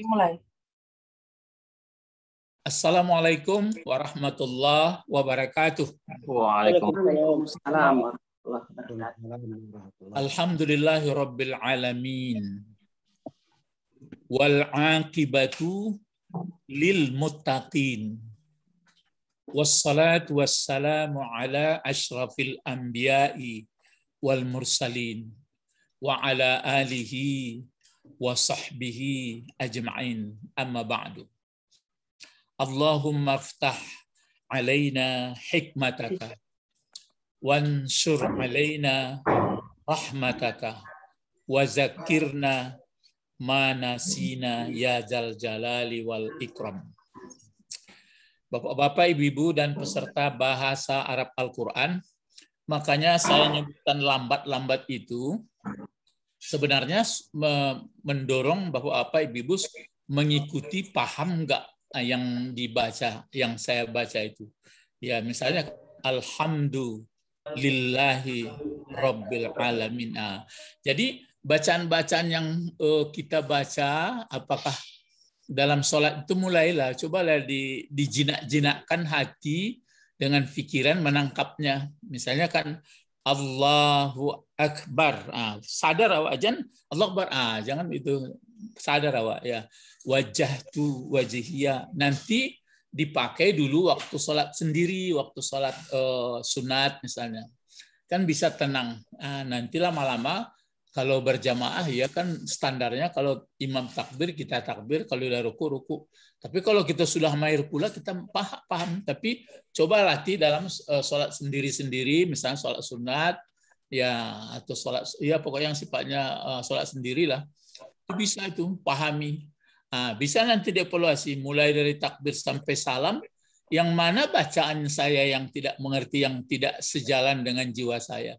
Dimulai. Assalamualaikum warahmatullahi wabarakatuh. Waalaikumsalam warahmatullahi wabarakatuh. Alhamdulillahi rabbil alamin. Wal aqibatu lil muttaqin. Wassalatu wassalamu ala ashrafil anbiya'i wal mursalin wa ala alihi wa sahbihi ajma'in amma ba'du. Allahumma aftah alayna hikmataka wansur alayna rahmataka wa zakirna ma nasina ya jal jalali wal ikram. Bapak-bapak, ibu-ibu dan peserta bahasa Arab Al-Qur'an, makanya saya nyebutkan lambat-lambat itu sebenarnya mendorong bahwa apa ibu ibu mengikuti paham enggak eh, yang dibaca, yang saya baca itu. Ya, misalnya alhamdulillahi rabbil alamin. Nah, jadi bacaan-bacaan yang eh, kita baca apakah dalam sholat itu mulailah cobalah di dijinak-jinakkan hati dengan pikiran menangkapnya. Misalnya kan Allahu Akbar. Ah, sadar awak jangan Allah Akbar. Ah, jangan itu sadar awak ya. Wajah tu wajihia. Nanti dipakai dulu waktu sholat sendiri, waktu sholat uh, sunat misalnya. Kan bisa tenang. Ah, nanti lama-lama kalau berjamaah ya kan standarnya kalau imam takbir kita takbir kalau udah ruku ruku tapi kalau kita sudah mahir pula kita paham, paham. tapi coba latih dalam eh, sholat sendiri sendiri misalnya sholat sunat ya atau sholat ya pokoknya yang sifatnya eh, sholat sendirilah bisa itu pahami nah, bisa nanti dievaluasi mulai dari takbir sampai salam yang mana bacaan saya yang tidak mengerti yang tidak sejalan dengan jiwa saya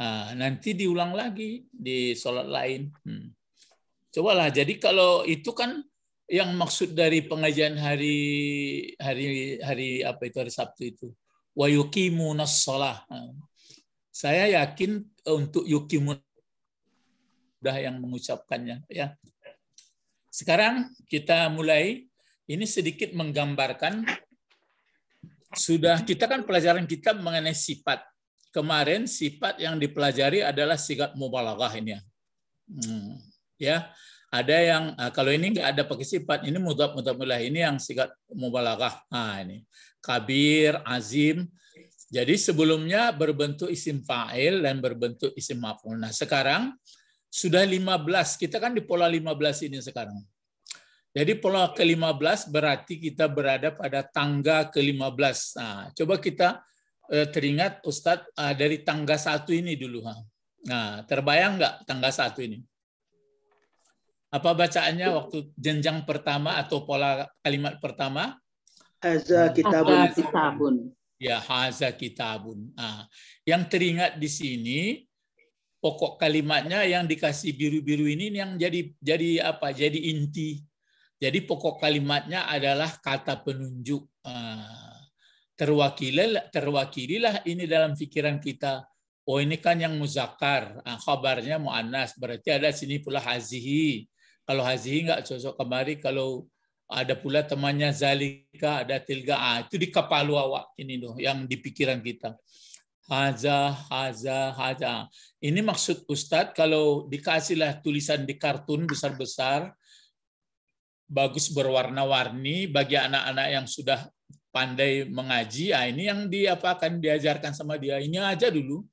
Ah, nanti diulang lagi di sholat lain. Hmm. Cobalah. Jadi kalau itu kan yang maksud dari pengajian hari hari hari apa itu hari Sabtu itu wa yuqimunas shalah. Ah. Saya yakin untuk yukimu sudah yang mengucapkannya ya. Sekarang kita mulai ini sedikit menggambarkan sudah kita kan pelajaran kita mengenai sifat kemarin sifat yang dipelajari adalah sifat mubalaghah ini ya. Hmm, ya. Ada yang ah, kalau ini enggak ada pakai sifat, ini mudhaf mudhaf ini yang sifat mubalaghah. Nah, ini kabir, azim. Jadi sebelumnya berbentuk isim fa'il dan berbentuk isim maf'ul. Nah, sekarang sudah 15. Kita kan di pola 15 ini sekarang. Jadi pola ke-15 berarti kita berada pada tangga ke-15. Nah, coba kita Eh, teringat Ustadz eh, dari tangga satu ini dulu. Nah, terbayang nggak tangga satu ini? Apa bacaannya waktu jenjang pertama atau pola kalimat pertama? Haza hmm. kitabun. Haza kitabun. Ya, haza kitabun. Nah, yang teringat di sini pokok kalimatnya yang dikasih biru-biru ini yang jadi jadi apa? Jadi inti. Jadi pokok kalimatnya adalah kata penunjuk. Nah, terwakililah, terwakililah ini dalam pikiran kita. Oh ini kan yang muzakar, ah, kabarnya mu'anas, berarti ada sini pula hazihi. Kalau hazihi nggak cocok kemari, kalau ada pula temannya zalika, ada tilga, ah, itu di kepala awak ini loh, yang di pikiran kita. Haza, haza, haza. Ini maksud Ustadz kalau dikasihlah tulisan di kartun besar-besar, bagus berwarna-warni bagi anak-anak yang sudah pandai mengaji, ah ini yang dia apa akan diajarkan sama dia ini aja dulu.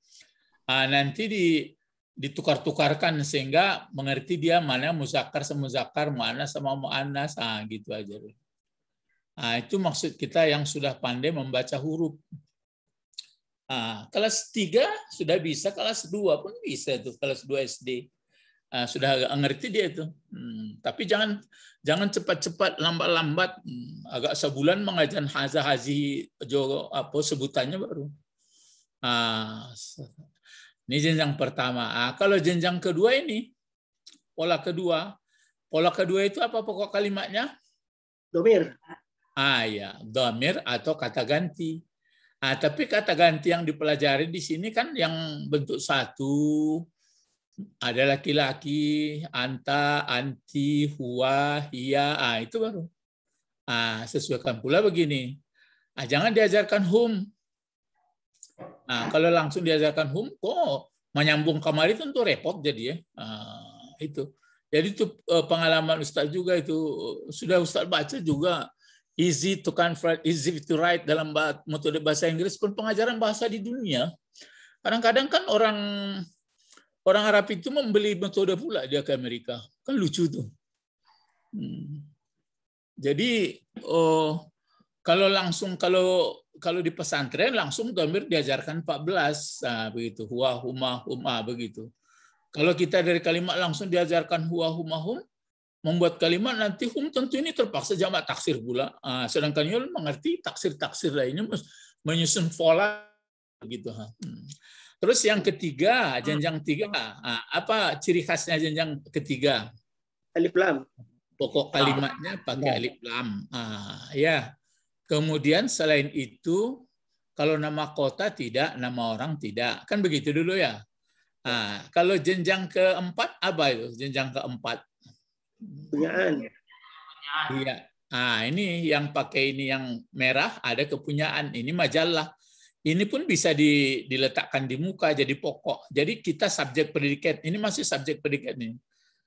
Ah, nanti di ditukar-tukarkan sehingga mengerti dia mana muzakkar sama muzakkar, mana sama muannas, ah gitu aja dulu. Ah, itu maksud kita yang sudah pandai membaca huruf. Ah, kelas 3 sudah bisa, kelas 2 pun bisa tuh, kelas 2 SD uh, sudah agak ngerti dia itu. Hmm, tapi jangan jangan cepat-cepat lambat-lambat hmm, agak sebulan mengajar haza hazi jogo apa sebutannya baru. Ah, ini jenjang pertama. Ah, kalau jenjang kedua ini pola kedua. Pola kedua itu apa pokok kalimatnya? Domir. Ah ya, domir atau kata ganti. Ah, tapi kata ganti yang dipelajari di sini kan yang bentuk satu, ada laki-laki, anta, anti, hua hia, ah, itu baru. Ah, sesuaikan pula begini. Ah, jangan diajarkan hum. Nah, kalau langsung diajarkan hum, kok menyambung kemari itu tentu repot jadi ya. Ah, itu. Jadi itu eh, pengalaman Ustaz juga itu. Sudah Ustaz baca juga easy to convert, easy to write dalam metode bahasa Inggris pun pengajaran bahasa di dunia. Kadang-kadang kan orang orang Arab itu membeli metode pula dia ke Amerika. Kan lucu tuh. Hmm. Jadi oh, kalau langsung kalau kalau di pesantren langsung gambar diajarkan 14 nah, begitu huwa huma huma begitu. Kalau kita dari kalimat langsung diajarkan huwa huma hum membuat kalimat nanti hum tentu ini terpaksa jamak taksir pula. Nah, sedangkan Yul mengerti taksir-taksir lainnya menyusun pola begitu Hmm. Terus yang ketiga, ah. jenjang tiga, ah, apa ciri khasnya jenjang ketiga? Alif lam. Pokok ah. kalimatnya pakai iya. alif lam. Ah, ya. Kemudian selain itu, kalau nama kota tidak, nama orang tidak. Kan begitu dulu ya. Ah, kalau jenjang keempat apa itu? Jenjang keempat. Kepunyaan. Iya. Ah, ini yang pakai ini yang merah ada kepunyaan. Ini majalah ini pun bisa di, diletakkan di muka jadi pokok. Jadi kita subjek predikat ini masih subjek predikat nih.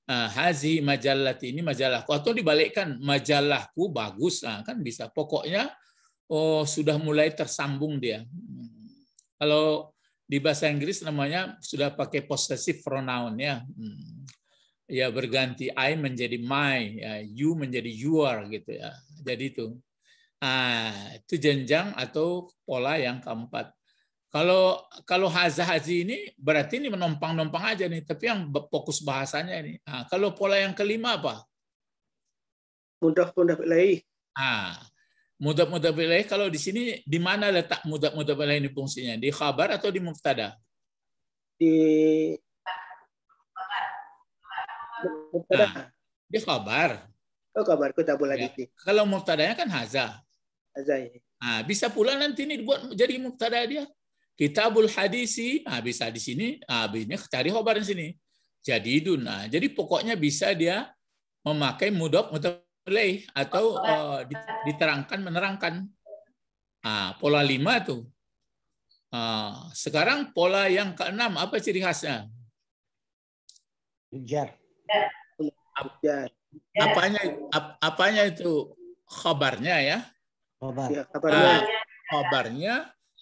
Uh, hazi majalah ini majalahku atau dibalikkan majalahku bagus nah, kan bisa pokoknya oh sudah mulai tersambung dia hmm. kalau di bahasa Inggris namanya sudah pakai possessive pronoun ya hmm. ya berganti I menjadi my ya, you menjadi your gitu ya jadi itu Ah, itu jenjang atau pola yang keempat. Kalau kalau hazah hazi ini berarti ini menompang-nompang aja nih, tapi yang fokus bahasanya ini. Ah, kalau pola yang kelima apa? Mudah mudah belai Ah, mudah mudah belai kalau di sini di mana letak mudah mudah belai ini fungsinya? Di khabar atau di muftada? Di mubtada. Nah, di kabar Oh, kabar kita boleh ya. Kalau muftadanya kan haza. Zaini. Ah, bisa pula nanti ini dibuat jadi muktada dia. Kitabul hadisi, nah, bisa di sini, habisnya nah, cari khobar di sini. Jadi itu Nah, jadi pokoknya bisa dia memakai mudok mutabelai atau uh, diterangkan menerangkan. Nah, pola lima tuh. Ah, sekarang pola yang keenam apa ciri khasnya? Ujar. Ujar. Apanya apanya itu khabarnya ya? Khobar. Ya, kabarnya. Ah, khobarnya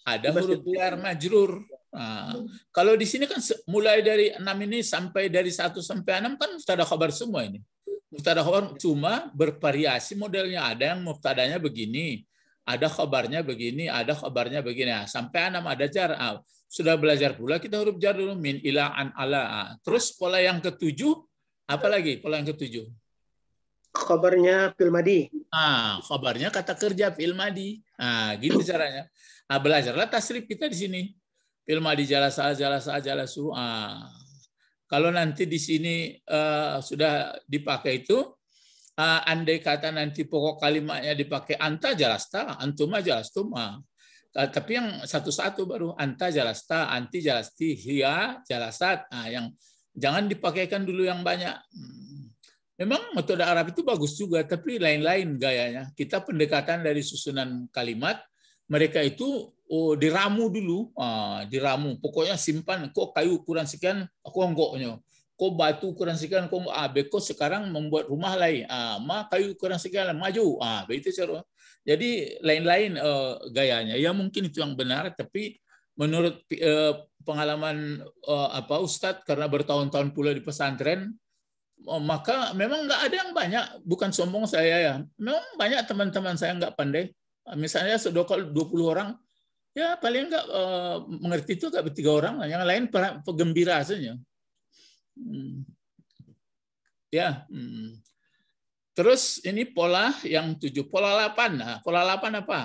ada huruf jar majrur. Nah, kalau di sini kan mulai dari enam ini sampai dari satu sampai enam kan ada khobar semua ini. Muftada khobar cuma bervariasi modelnya. Ada yang muftadanya begini, ada khobarnya begini, ada khobarnya begini. Nah, sampai enam ada jar. Nah, sudah belajar pula kita huruf jar dulu min ila an ala. Nah, Terus pola yang ketujuh apa lagi pola yang ketujuh? Khabarnya fil madi. Ah, khabarnya kata kerja fil madi. Ah, gitu caranya. Ah, belajarlah tasrif kita di sini. Fil madi a, jalasa u. Ah. Kalau nanti di sini uh, sudah dipakai itu uh, andai kata nanti pokok kalimatnya dipakai anta ta, antuma jelas tuma. Uh, tapi yang satu-satu baru anta ta, anti ti, hia sat. Ah, yang jangan dipakaikan dulu yang banyak. Hmm Memang metode Arab itu bagus juga, tapi lain-lain gayanya. Kita pendekatan dari susunan kalimat, mereka itu oh, diramu dulu, ah, diramu. Pokoknya simpan, kok kayu kurang sekian, aku anggoknya. Kok batu kurang sekian, kok ah, Kok sekarang membuat rumah lain. Ah, ma kayu kurang sekian, maju. Ah, begitu cara. Jadi lain-lain uh, gayanya. Ya mungkin itu yang benar, tapi menurut uh, pengalaman uh, apa Ustadz karena bertahun-tahun pula di pesantren, oh, maka memang nggak ada yang banyak, bukan sombong saya ya. Memang banyak teman-teman saya nggak pandai. Misalnya sedokol 20 orang, ya paling nggak uh, mengerti itu nggak tiga orang, yang lain penggembira saja. Hmm. Ya. Hmm. Terus ini pola yang tujuh, pola delapan. Nah, pola delapan apa?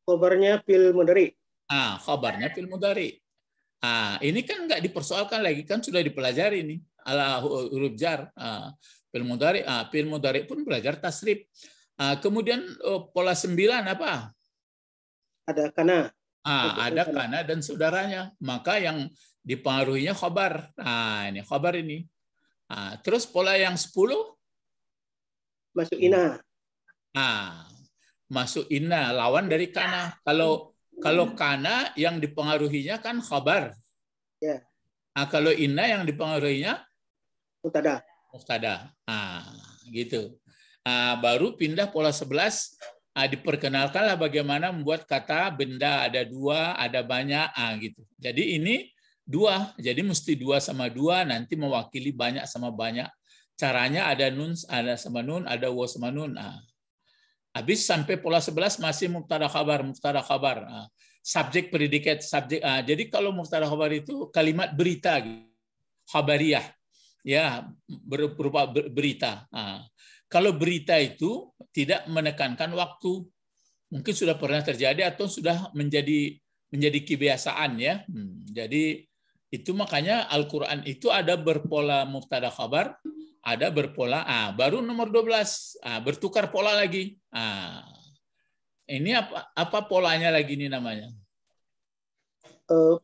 kabarnya pil mudari. Ah, kabarnya pil mudari. Ah, ini kan nggak dipersoalkan lagi kan sudah dipelajari nih ala huruf jar fil mudhari fil mudhari pun belajar tasrif kemudian oh, pola sembilan apa ada kana ah, ada kana dan saudaranya maka yang dipengaruhinya khabar nah ini khabar ini ah, terus pola yang sepuluh masuk ina ah masuk ina lawan dari kana kalau kalau kana yang dipengaruhinya kan khabar ya. Ah kalau inna yang dipengaruhinya Muftada. Muftada. Ah, gitu. Ah, baru pindah pola 11 ah, diperkenalkanlah bagaimana membuat kata benda ada dua, ada banyak, ah, gitu. Jadi ini dua, jadi mesti dua sama dua nanti mewakili banyak sama banyak. Caranya ada nun ada sama nun, ada wa sama nun. Ah. Habis sampai pola 11 masih mubtada khabar, mubtada khabar. Ah. Subjek predikat subjek. Ah. Jadi kalau mubtada khabar itu kalimat berita gitu. khabariyah ya berupa berita. Nah, kalau berita itu tidak menekankan waktu, mungkin sudah pernah terjadi atau sudah menjadi menjadi kebiasaan ya. Hmm, jadi itu makanya Al-Quran itu ada berpola muftada kabar, ada berpola ah, baru nomor 12, ah, bertukar pola lagi. Ah, ini apa, apa polanya lagi ini namanya? Uh,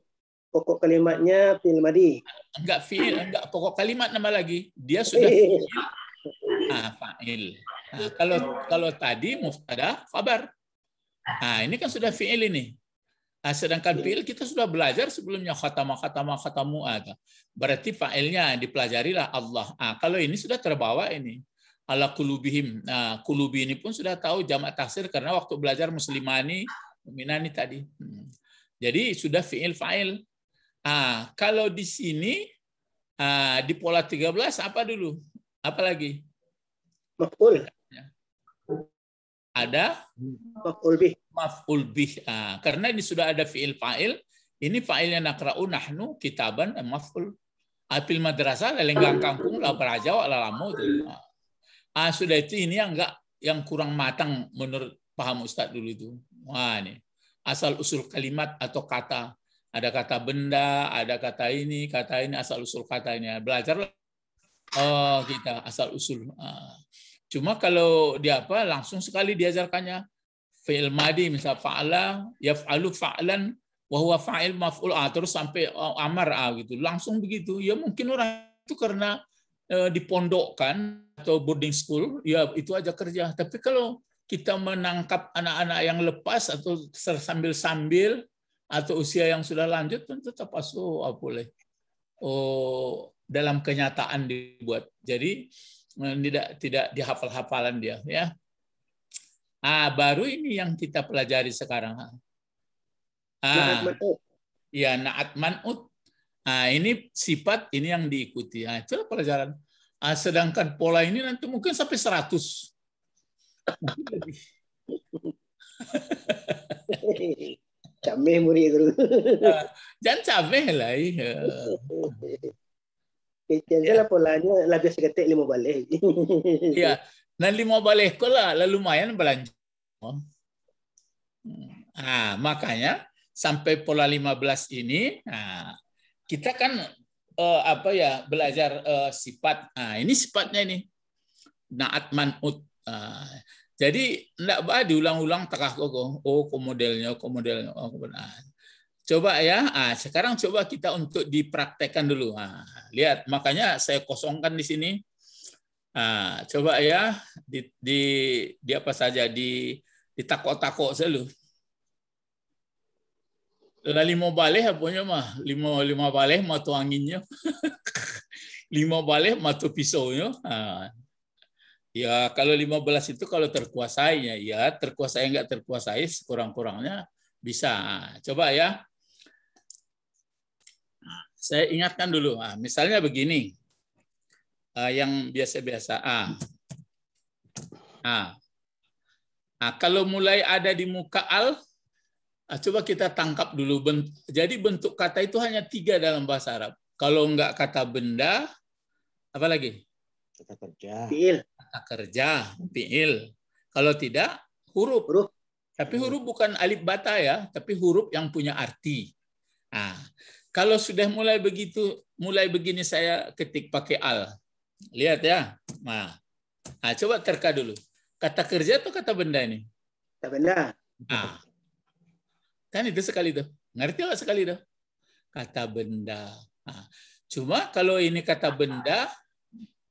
pokok kalimatnya filmadi. Enggak fiil, enggak pokok kalimat nama lagi. Dia sudah fiil, ah, fa'il. Nah, kalau kalau tadi muftada kabar. Nah, ini kan sudah fiil ini. Nah, sedangkan fiil kita sudah belajar sebelumnya khatama khatama khatamu ada. Ah, Berarti fa'ilnya dipelajarilah Allah. Nah, kalau ini sudah terbawa ini ala kulubihim. Nah, kulubi ini pun sudah tahu jamak tafsir karena waktu belajar muslimani, minani tadi. Hmm. Jadi sudah fi'il fa'il. Ah, kalau di sini ah, di pola 13 apa dulu? Apa lagi? Maf'ul. Ada maf'ul bih. Maf'ul bih. Ah, karena ini sudah ada fi'il fa'il, ini fa'ilnya nakra'u nahnu kitaban eh, maf'ul. Apil ah, madrasah lelenggang kampung lah beraja lah lamu itu. Ah, ah, sudah itu ini yang enggak yang kurang matang menurut paham Ustadz dulu itu. Wah, ini asal usul kalimat atau kata ada kata benda, ada kata ini, kata ini, asal-usul katanya. Belajarlah oh, kita asal-usul. Ah. Cuma kalau dia apa, langsung sekali diajarkannya. Fi'il madi, misal fa'ala, yaf'alu fa'lan, huwa fa'il maf'ul ah, terus sampai oh, amar ah, gitu. Langsung begitu. Ya mungkin orang itu karena eh, dipondokkan atau boarding school, ya itu aja kerja. Tapi kalau kita menangkap anak-anak yang lepas atau sambil-sambil atau usia yang sudah lanjut tentu tetap oh boleh oh dalam kenyataan dibuat jadi eh, tidak tidak dihafal hafalan dia ya ah baru ini yang kita pelajari sekarang ah, ah. ya naat manut ya, nah, ah ini sifat ini yang diikuti ah itulah pelajaran ah, sedangkan pola ini nanti mungkin sampai 100 ചമ്മേ മുറിയകരു ഞാൻ ചമ്മേല Kaya yeah. Polanya, labis sa lima limo balik. yeah. Nang limo balik ko la, la lumayan belanja Ah, makanya sampai pola lima belas ini, ah, kita kan eh, apa ya belajar eh, sifat. ini sifatnya ini. Naat manut. Ah, jadi enggak bah diulang-ulang terah kok oh komodelnya komodelnya oh benar. Coba ya, ah, sekarang coba kita untuk dipraktekkan dulu. Ah, lihat, makanya saya kosongkan di sini. Ah, coba ya, di, di, di apa saja, di, di takok-takok selalu. ada lima balik apa mah, lima, lima balik matu anginnya. lima balik matu nya. Ah, Ya kalau 15 itu kalau terkuasainya ya terkuasai enggak terkuasai kurang kurangnya bisa. Coba ya. Saya ingatkan dulu. Ah, misalnya begini. Ah, yang biasa-biasa A. Nah. nah, ah, kalau mulai ada di muka al, coba kita tangkap dulu. Jadi bentuk kata itu hanya tiga dalam bahasa Arab. Kalau enggak kata benda, apa apalagi? Kata kerja. Fiil. Kata kerja, fiil. Kalau tidak, huruf. Huruf. Tapi hmm. huruf bukan alif bata ya, tapi huruf yang punya arti. Nah, kalau sudah mulai begitu, mulai begini saya ketik pakai al. Lihat ya. Nah, nah coba terka dulu. Kata kerja atau kata benda ini? Kata benda. Nah, kan itu sekali tuh. Ngerti nggak sekali tuh? Kata benda. Nah, cuma kalau ini kata benda,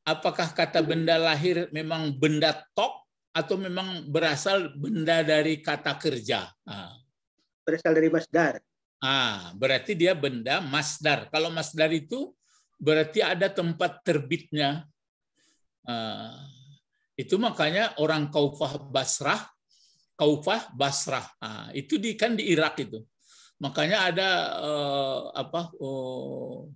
apakah kata benda lahir memang benda tok atau memang berasal benda dari kata kerja? Berasal dari masdar. Ah, berarti dia benda masdar. Kalau masdar itu berarti ada tempat terbitnya. itu makanya orang Kaufah Basrah, Kaufah Basrah. Ah, itu di kan di Irak itu. Makanya ada eh, apa? Oh,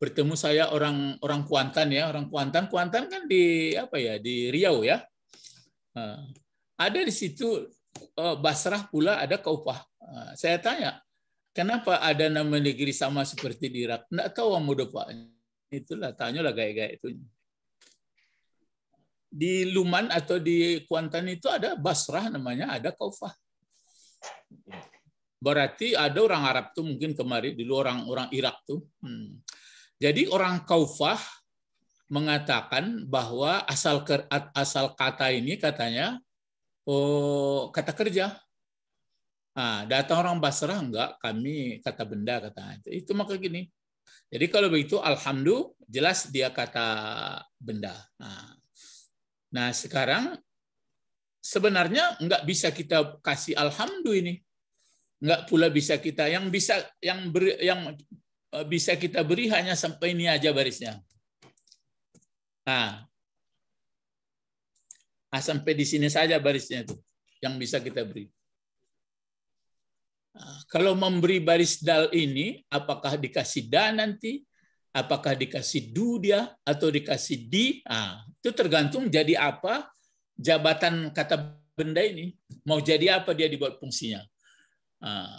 bertemu saya orang orang Kuantan ya orang Kuantan Kuantan kan di apa ya di Riau ya eh, ada di situ eh, Basrah pula ada Kaupah eh, saya tanya kenapa ada nama negeri sama seperti di Irak nggak tahu muda pak itulah tanya gaya-gaya itu di Luman atau di Kuantan itu ada Basrah namanya ada Kaupah Berarti ada orang Arab tuh mungkin kemarin dulu orang-orang Irak tuh. Hmm. Jadi orang Kaufah mengatakan bahwa asal asal kata ini katanya oh kata kerja. Nah, datang orang Basrah enggak kami kata benda kata itu maka gini. Jadi kalau begitu alhamdulillah jelas dia kata benda. Nah, nah sekarang sebenarnya enggak bisa kita kasih alhamdulillah ini. Enggak pula bisa kita yang bisa yang ber, yang Eh, bisa kita beri hanya sampai ini aja barisnya. Nah, ah sampai di sini saja barisnya itu yang bisa kita beri. Ah, kalau memberi baris dal ini, apakah dikasih da nanti? Apakah dikasih du dia? Atau dikasih di? Nah, itu tergantung jadi apa jabatan kata benda ini. Mau jadi apa dia dibuat fungsinya. Nah,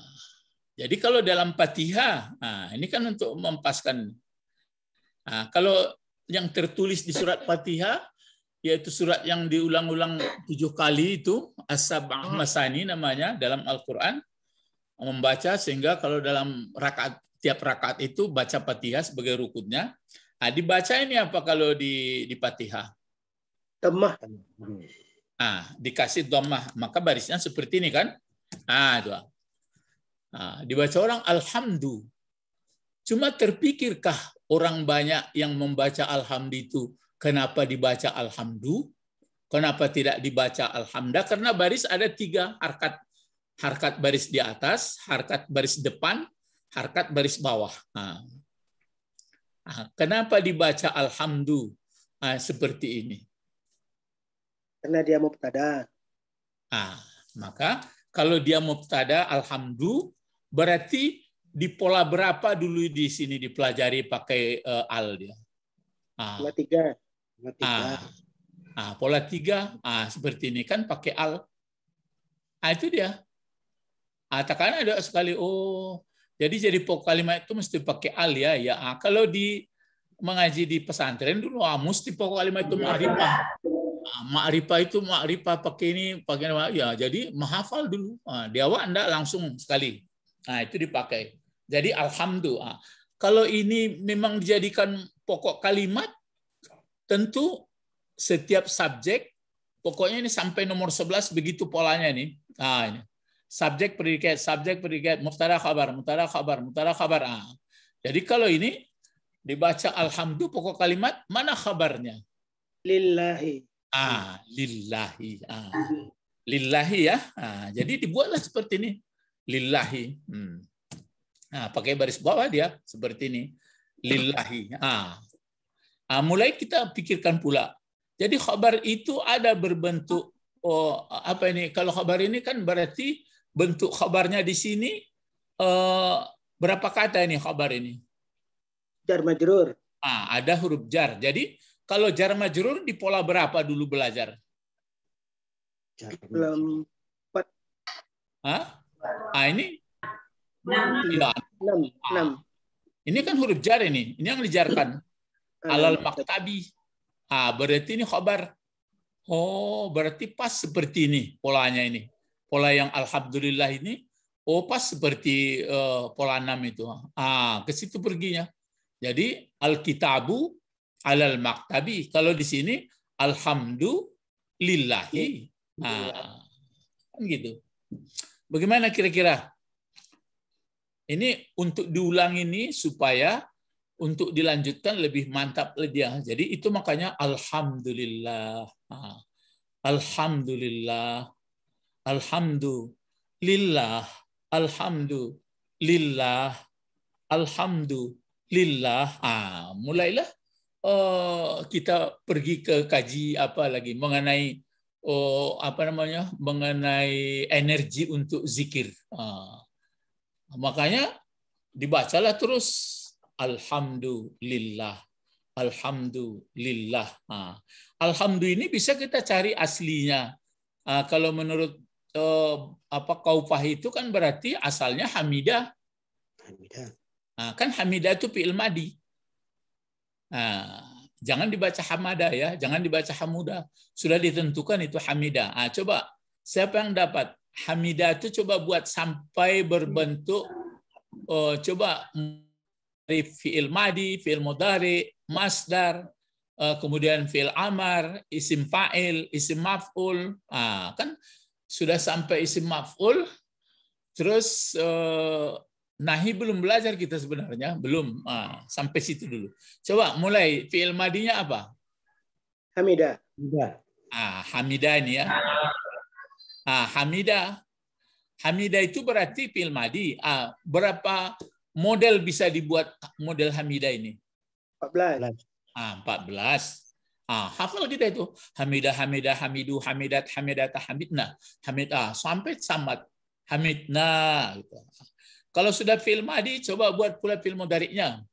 jadi kalau dalam patihah, nah ini kan untuk mempaskan. Nah, kalau yang tertulis di surat patihah, yaitu surat yang diulang-ulang tujuh kali itu asabah hmm. masani namanya dalam Al-Quran membaca sehingga kalau dalam rakaat tiap rakaat itu baca patihah sebagai rukunnya. Nah, dibaca ini apa kalau di di patiha? Domah. Ah, dikasih domah, maka barisnya seperti ini kan? Ah, itu. Nah, dibaca orang alhamdu. Cuma terpikirkah orang banyak yang membaca alhamdu itu kenapa dibaca alhamdu? Kenapa tidak dibaca alhamdulillah Karena baris ada tiga harkat. Harkat baris di atas, harkat baris depan, harkat baris bawah. Nah, kenapa dibaca alhamdu nah, seperti ini? Karena dia mubtada. Ah, maka kalau dia mubtada alhamdu Berarti di pola berapa dulu di sini dipelajari pakai uh, eh, al dia? Ah. Pola tiga. Pola tiga. Ah. ah, pola tiga. Ah, seperti ini kan pakai al. Ah, itu dia. Ah, takkan ada sekali. Oh, jadi jadi pokok kalimat itu mesti pakai al ya. Ya, ah, kalau di mengaji di pesantren dulu, ah, mesti pokok kalimat itu ma'rifah. Ah, ma'rifah itu ma'rifah pakai ini, pakai ini. Ya, jadi menghafal dulu. Ah, di awal Anda langsung sekali Nah, itu dipakai. Jadi alhamdulillah. Kalau ini memang dijadikan pokok kalimat, tentu setiap subjek, pokoknya ini sampai nomor 11 begitu polanya ini. Nah, ini. Subjek predikat, subjek predikat, mutara kabar, mutara kabar, mutara kabar. Ah. Jadi kalau ini dibaca alhamdulillah pokok kalimat, mana kabarnya? Lillahi. Ah, lillahi. Ah. Lillahi ya. Ah, jadi dibuatlah seperti ini lillahi. Hmm. Nah, pakai baris bawah dia seperti ini. Lillahi. Ah. ah mulai kita pikirkan pula. Jadi khabar itu ada berbentuk oh, apa ini? Kalau khabar ini kan berarti bentuk khabarnya di sini eh, berapa kata ini khabar ini? Jar majrur. Ah, ada huruf jar. Jadi kalau jar majrur di pola berapa dulu belajar? Jar majrur. Hah? ah ini enam 6. Ah, ini kan huruf jar ini. Ini yang dijarkan. Ah, alal iya. maktabi. Ah, berarti ini khabar. Oh, berarti pas seperti ini polanya ini. Pola yang alhamdulillah ini oh pas seperti uh, pola 6 itu. Ah, ke situ perginya. Jadi alkitabu alal maktabi. Kalau di sini alhamdulillahi. Iya. Ah, kan gitu. Bagaimana kira-kira? Ini untuk diulang ini supaya untuk dilanjutkan lebih mantap ya. Jadi itu makanya alhamdulillah. Alhamdulillah. Alhamdulillah. Alhamdulillah. Alhamdulillah. Ah, mulailah oh, kita pergi ke kaji apa lagi mengenai oh, apa namanya mengenai energi untuk zikir. Uh, makanya dibacalah terus alhamdulillah alhamdulillah. Uh, ah. alhamdulillah ini bisa kita cari aslinya. Uh, kalau menurut uh, apa kaufah itu kan berarti asalnya hamidah. Hamidah. Uh, kan hamidah itu fi'il madi. Uh, Jangan dibaca hamada ya, jangan dibaca hamuda. Sudah ditentukan itu hamida. Ah, coba siapa yang dapat hamida itu coba buat sampai berbentuk oh, coba dari fiil madi, fiil mudari, masdar, eh, kemudian fiil amar, isim fa'il, isim maf'ul. Ah, kan sudah sampai isim maf'ul terus eh, Nahi belum belajar kita sebenarnya, belum. Ah, sampai situ dulu. Coba mulai fi'il madinya apa? Hamida. Ah, Hamida ini ya. Ah, Hamida. Hamida itu berarti fi'il madi. Ah, berapa model bisa dibuat model Hamida ini? 14. Ah, 14. Ah, hafal kita itu. hamida hamida Hamidu, Hamidat, hamidata Hamidna. Hamid, ah, sampai samat. Hamidna. Gitu. Kalau sudah film Mahdi, coba buat pula film mudariknya.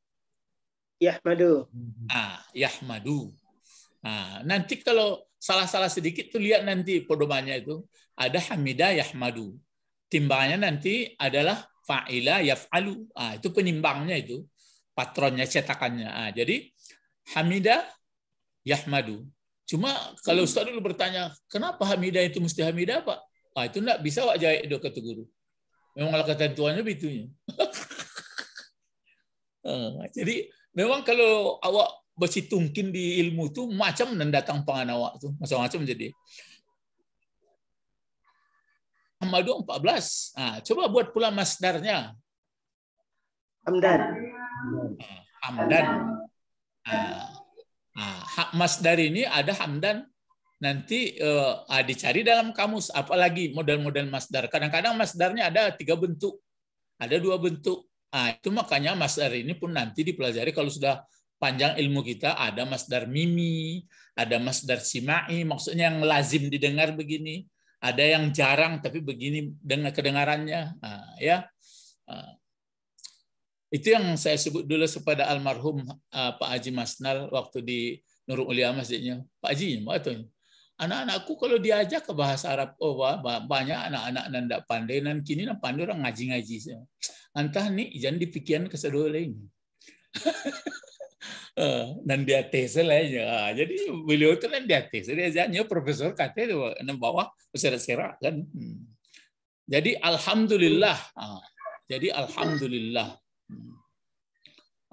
Yahmadu. Hmm. Ah, Yahmadu. Ah, nanti kalau salah-salah sedikit tuh lihat nanti pedomannya itu ada Hamidah Yahmadu. Timbangannya nanti adalah fa'ila yaf'alu. Ah, itu penimbangnya itu. Patronnya cetakannya. Ah, jadi Hamidah Yahmadu. Cuma kalau hmm. Ustaz dulu bertanya, kenapa Hamidah itu mesti Hamidah, Pak? Ah, itu enggak bisa wak jawab itu kata guru. Memang ketentuannya begitunya. Ah, jadi memang kalau awak bersitungkin di ilmu itu macam mendatang pangan awak tu macam-macam jadi. Amadu 14. Ah, coba buat pula masdarnya. Hamdan. Ah, hamdan. Ah, ah, masdar ini ada hamdan nanti uh, dicari dalam kamus apalagi model-model masdar kadang-kadang masdarnya ada tiga bentuk ada dua bentuk nah, itu makanya masdar ini pun nanti dipelajari kalau sudah panjang ilmu kita ada masdar mimi ada masdar simai maksudnya yang lazim didengar begini ada yang jarang tapi begini dengan kedengarannya nah, ya nah, itu yang saya sebut dulu kepada almarhum uh, Pak Haji Masnal waktu di Nurul Ulia masjidnya Pak Haji, mau itu? Anak-anakku kalau diajak ke bahasa Arab, oh wah banyak anak-anak tidak pandai, nan kini nan pandai orang ngaji-ngaji. entah nih jangan seluruh lain eh, nan dia tesel ya. aja. Ah, jadi beliau itu nan dia tesel, dia jadinya profesor kata itu, nan bawah sera kan. Hmm. Jadi alhamdulillah. Ah, jadi alhamdulillah. Hmm.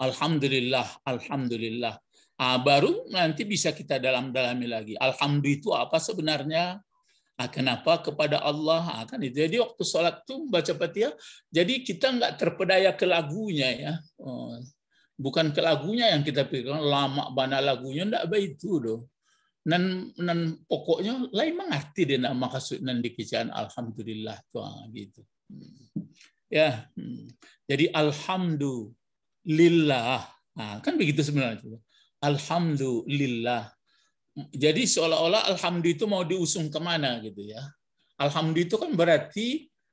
Alhamdulillah, alhamdulillah. Nah, baru nanti bisa kita dalam-dalami lagi. Alhamdulillah itu apa sebenarnya? Nah, kenapa kepada Allah? Nah, kan itu. Jadi waktu sholat tuh baca fatihah, jadi kita nggak terpedaya ke lagunya ya. Oh, bukan ke lagunya yang kita pikirkan lama bana lagunya enggak baik itu doh. Nen, pokoknya lain mengerti deh nak maksud nan dikisahkan alhamdulillah tuh ah, gitu. Ya, hmm. jadi alhamdulillah. Nah, kan begitu sebenarnya. Alhamdulillah. Jadi seolah-olah Alhamdulillah itu mau diusung kemana gitu ya. Alhamdulillah itu kan berarti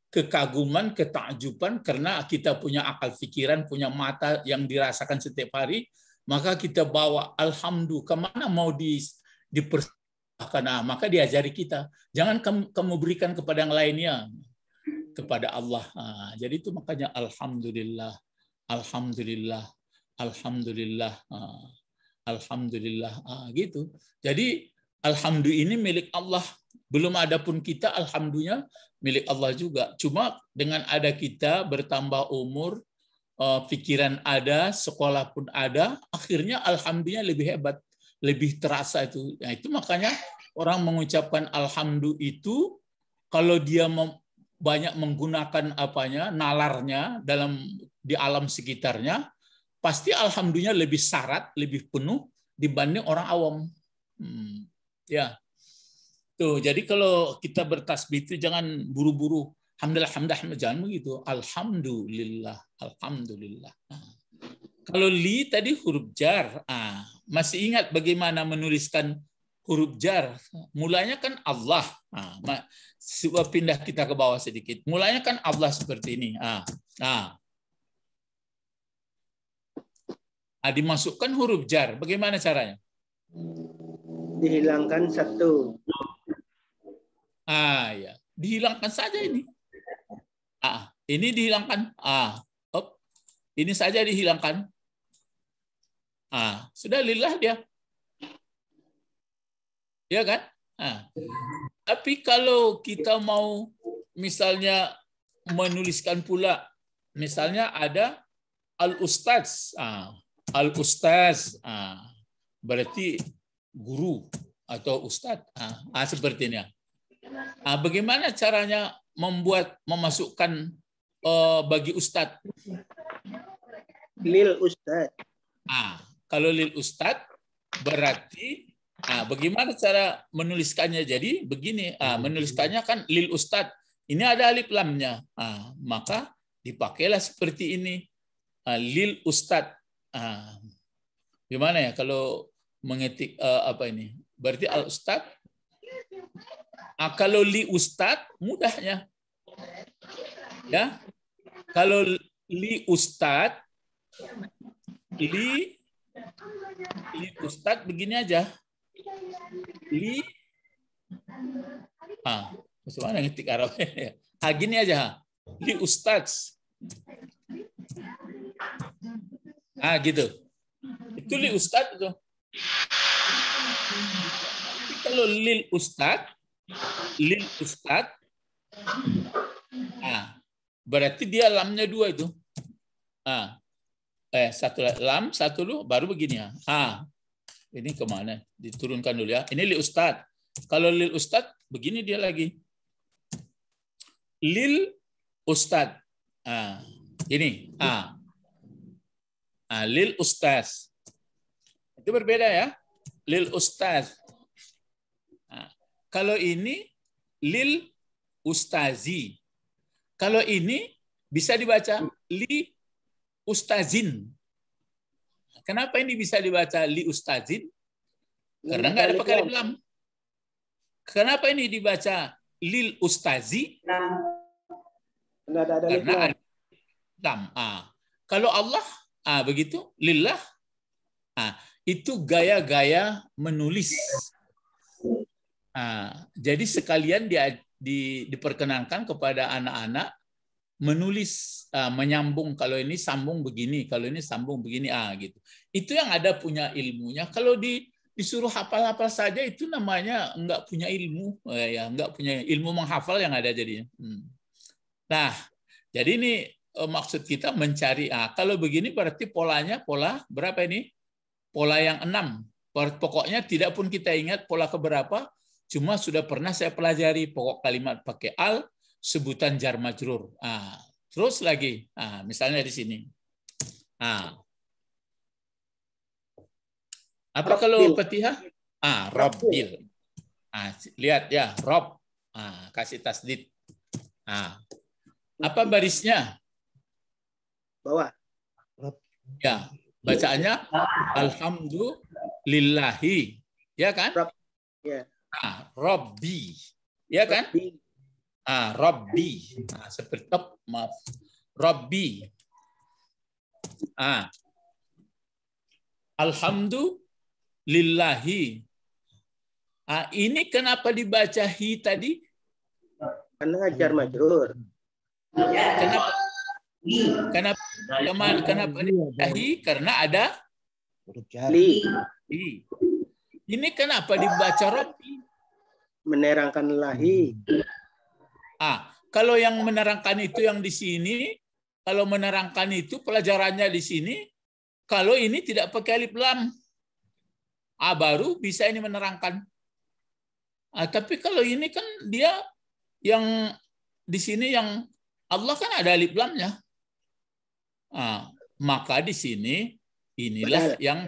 kekaguman, ketakjuban karena kita punya akal pikiran, punya mata yang dirasakan setiap hari, maka kita bawa alhamdulillah kemana mau di dipersembahkan, nah, maka diajari kita jangan kamu, berikan kepada yang lainnya, kepada Allah. Nah, jadi itu makanya alhamdulillah, alhamdulillah, alhamdulillah. Nah alhamdulillah ah, gitu. Jadi alhamdulillah ini milik Allah. Belum ada pun kita alhamdulillah milik Allah juga. Cuma dengan ada kita bertambah umur, eh, pikiran ada, sekolah pun ada, akhirnya alhamdulillah lebih hebat, lebih terasa itu. Nah, itu makanya orang mengucapkan alhamdulillah itu kalau dia banyak menggunakan apanya nalarnya dalam di alam sekitarnya pasti alhamdulillah lebih syarat, lebih penuh dibanding orang awam. Hmm, ya. Tuh, jadi kalau kita bertasbih itu jangan buru-buru. alhamdulillah alhamdulillah, jangan begitu. Alhamdulillah, alhamdulillah. Nah. Kalau li tadi huruf jar. Ah, masih ingat bagaimana menuliskan huruf jar? Mulanya kan Allah. Ah, pindah kita ke bawah sedikit. Mulanya kan Allah seperti ini. Ah, ah. Nah, dimasukkan huruf jar. Bagaimana caranya? Dihilangkan satu. Ah, ya. Dihilangkan saja ini. Ah, ini dihilangkan. Ah, op. Ini saja dihilangkan. Ah, sudah lillah dia. Ya kan? Ah. Tapi kalau kita mau misalnya menuliskan pula, misalnya ada al-ustaz. Ah, al ustaz ah, berarti guru atau ustaz ah, ah, seperti ini ah, bagaimana caranya membuat memasukkan eh, bagi ustaz lil ustaz ah kalau lil ustaz berarti ah bagaimana cara menuliskannya jadi begini ah menuliskannya kan lil ustaz ini ada alif lamnya ah maka dipakailah seperti ini ah, lil ustaz ah, gimana ya kalau mengetik uh, apa ini? Berarti al ustad ah, kalau li ustad mudahnya. Ya. Kalau li ustad li li ustad begini aja. Li ah, bagaimana ngetik Arab ya? Ah, gini aja. Li ustad. Ah gitu. Itu li ustad itu. Tapi kalau lil ustad, lil ustad, ah berarti dia lamnya dua itu. Ah eh satu lam satu lu baru begini ya. Ah ini kemana? Diturunkan dulu ya. Ini lil ustad. Kalau lil ustad begini dia lagi. Lil ustad. Ah ini ah Ah, lil ustaz. Itu berbeda ya. Lil ustaz. Nah, kalau ini lil ustazi. Kalau ini bisa dibaca li ustazin. Kenapa ini bisa dibaca li ustazin? Karena nggak ada pakai lam. Kenapa ini dibaca lil ustazi? Nah, Karena ada lam. Ah. Kalau Allah ah begitu lillah ah itu gaya-gaya menulis ah jadi sekalian dia di, diperkenankan kepada anak-anak menulis ah, menyambung kalau ini sambung begini kalau ini sambung begini ah gitu itu yang ada punya ilmunya kalau di disuruh hafal-hafal saja itu namanya enggak punya ilmu eh, ya nggak punya ilmu menghafal yang ada jadinya hmm. nah jadi ini Eh, maksud kita mencari A. Ah, kalau begini berarti polanya pola berapa ini? Pola yang enam. Pokoknya tidak pun kita ingat pola keberapa, cuma sudah pernah saya pelajari pokok kalimat pakai al, sebutan jar majrur. Ah, terus lagi, ah, misalnya di sini. Ah. Apa kalau petiha? Ah, robbil. Ah, lihat ya, rob. Ah, kasih tasdid. Ah. Apa barisnya? bawah. Ya, bacaannya alhamdulillahi. Ya kan? Rob, ya. Ah, Robbi. Ya kan? Robbi. Ah, Robbi. Nah, seperti top, maaf. Robbi. Ah. Alhamdulillahi. Ah, ini kenapa dibaca hi tadi? Karena ngajar majrur. Kenapa? Kenapa Teman kenapa didahi? Karena ada li. Ini kenapa dibaca roti Menerangkan lahi. Hmm. Ah, kalau yang menerangkan itu yang di sini, kalau menerangkan itu pelajarannya di sini, kalau ini tidak pakai alif lam, ah, baru bisa ini menerangkan. Ah, tapi kalau ini kan dia yang di sini yang Allah kan ada alif lamnya. Nah, maka di sini inilah Benar. yang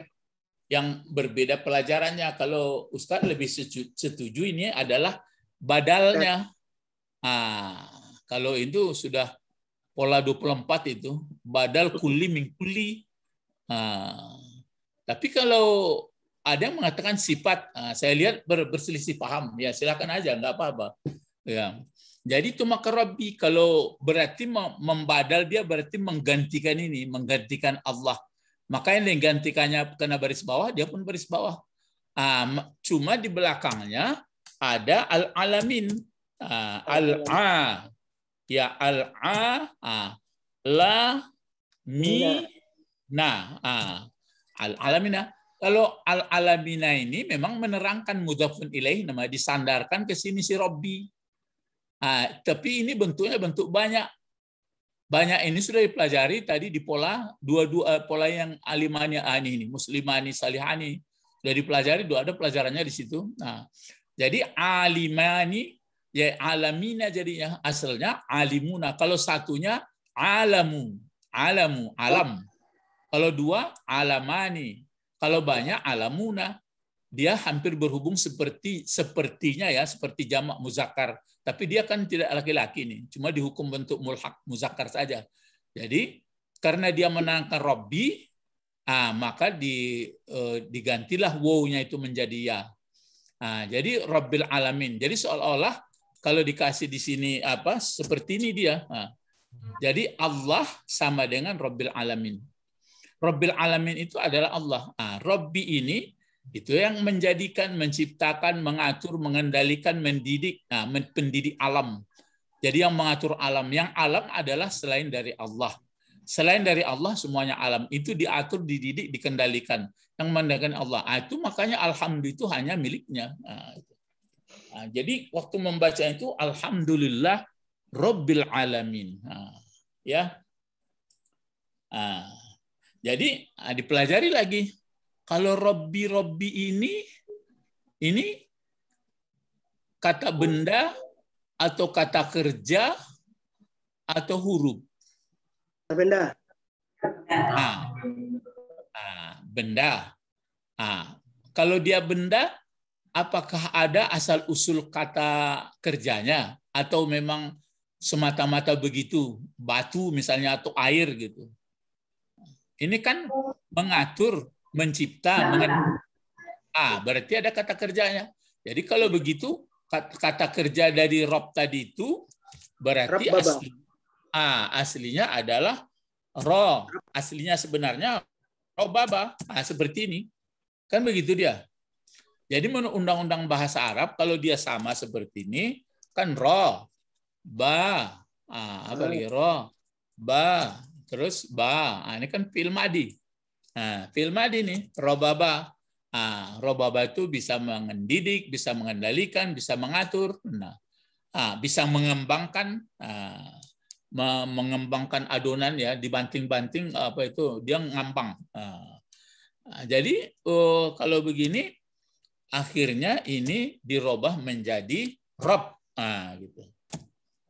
yang berbeda pelajarannya. Kalau Ustadz lebih setuju ini adalah badalnya. Nah, kalau itu sudah pola 24 itu, badal kuli mingkuli. Nah, tapi kalau ada yang mengatakan sifat, nah, saya lihat berselisih paham, ya silakan aja, nggak apa-apa. Ya. Jadi itu maka Rabbi kalau berarti membadal dia berarti menggantikan ini, menggantikan Allah. Makanya yang gantikannya kena baris bawah, dia pun baris bawah. Ah, cuma di belakangnya ada al-alamin. Ah, al-a. Ya al-a. Ah, la mi ya. na. al-alamina. Kalau al-alamina ini memang menerangkan mudafun ilaih, nama disandarkan ke sini si Robbi. Nah, tapi ini bentuknya bentuk banyak. Banyak ini sudah dipelajari tadi di pola dua-dua eh, pola yang alimani ani ah, ini, muslimani salihani sudah dipelajari, dua ada pelajarannya di situ. Nah, jadi alimani ya alamina jadinya asalnya alimuna. Kalau satunya alamu, alamu, alam. Kalau dua alamani. Kalau banyak alamuna. Dia hampir berhubung seperti sepertinya ya, seperti jamak muzakkar tapi dia kan tidak laki-laki nih, cuma dihukum bentuk mulhak, muzakkar saja. Jadi karena dia menangkan Robbi, ah, maka di, eh, digantilah wow itu menjadi ya. Ah, jadi Robbil alamin. Jadi seolah-olah kalau dikasih di sini apa seperti ini dia. Ah. Jadi Allah sama dengan Robbil alamin. Robbil alamin itu adalah Allah. Ah, Robbi ini itu yang menjadikan, menciptakan, mengatur, mengendalikan, mendidik, nah, pendidik alam. Jadi yang mengatur alam, yang alam adalah selain dari Allah. Selain dari Allah semuanya alam itu diatur, dididik, dikendalikan. Yang mendapatkan Allah. Nah, itu makanya alhamdulillah itu hanya miliknya. Nah, jadi waktu membaca itu alhamdulillah Robbil alamin. Nah, ya. Nah, jadi ah, dipelajari lagi kalau Robbi Robbi ini ini kata benda atau kata kerja atau huruf? Benda. Ah, ah. benda. Ah. Kalau dia benda, apakah ada asal usul kata kerjanya atau memang semata-mata begitu batu misalnya atau air gitu? Ini kan mengatur mencipta mengenal. Nah. Ah, berarti ada kata kerjanya. Jadi kalau begitu kata kerja dari rob tadi itu berarti asli, ah, aslinya adalah ro. Aslinya sebenarnya baba Ah, seperti ini. Kan begitu dia. Jadi menurut undang-undang bahasa Arab kalau dia sama seperti ini kan ro ba ah, apa lagi ro ba terus ba ah, ini kan fil madi Film nah, fil madi nih, robaba. Ah, robaba itu bisa mengendidik, bisa mengendalikan, bisa mengatur. Nah, ah, bisa mengembangkan ah, mengembangkan adonan ya dibanting-banting apa itu dia ngampang. Ah, ah jadi oh, kalau begini akhirnya ini dirobah menjadi rob ah, gitu.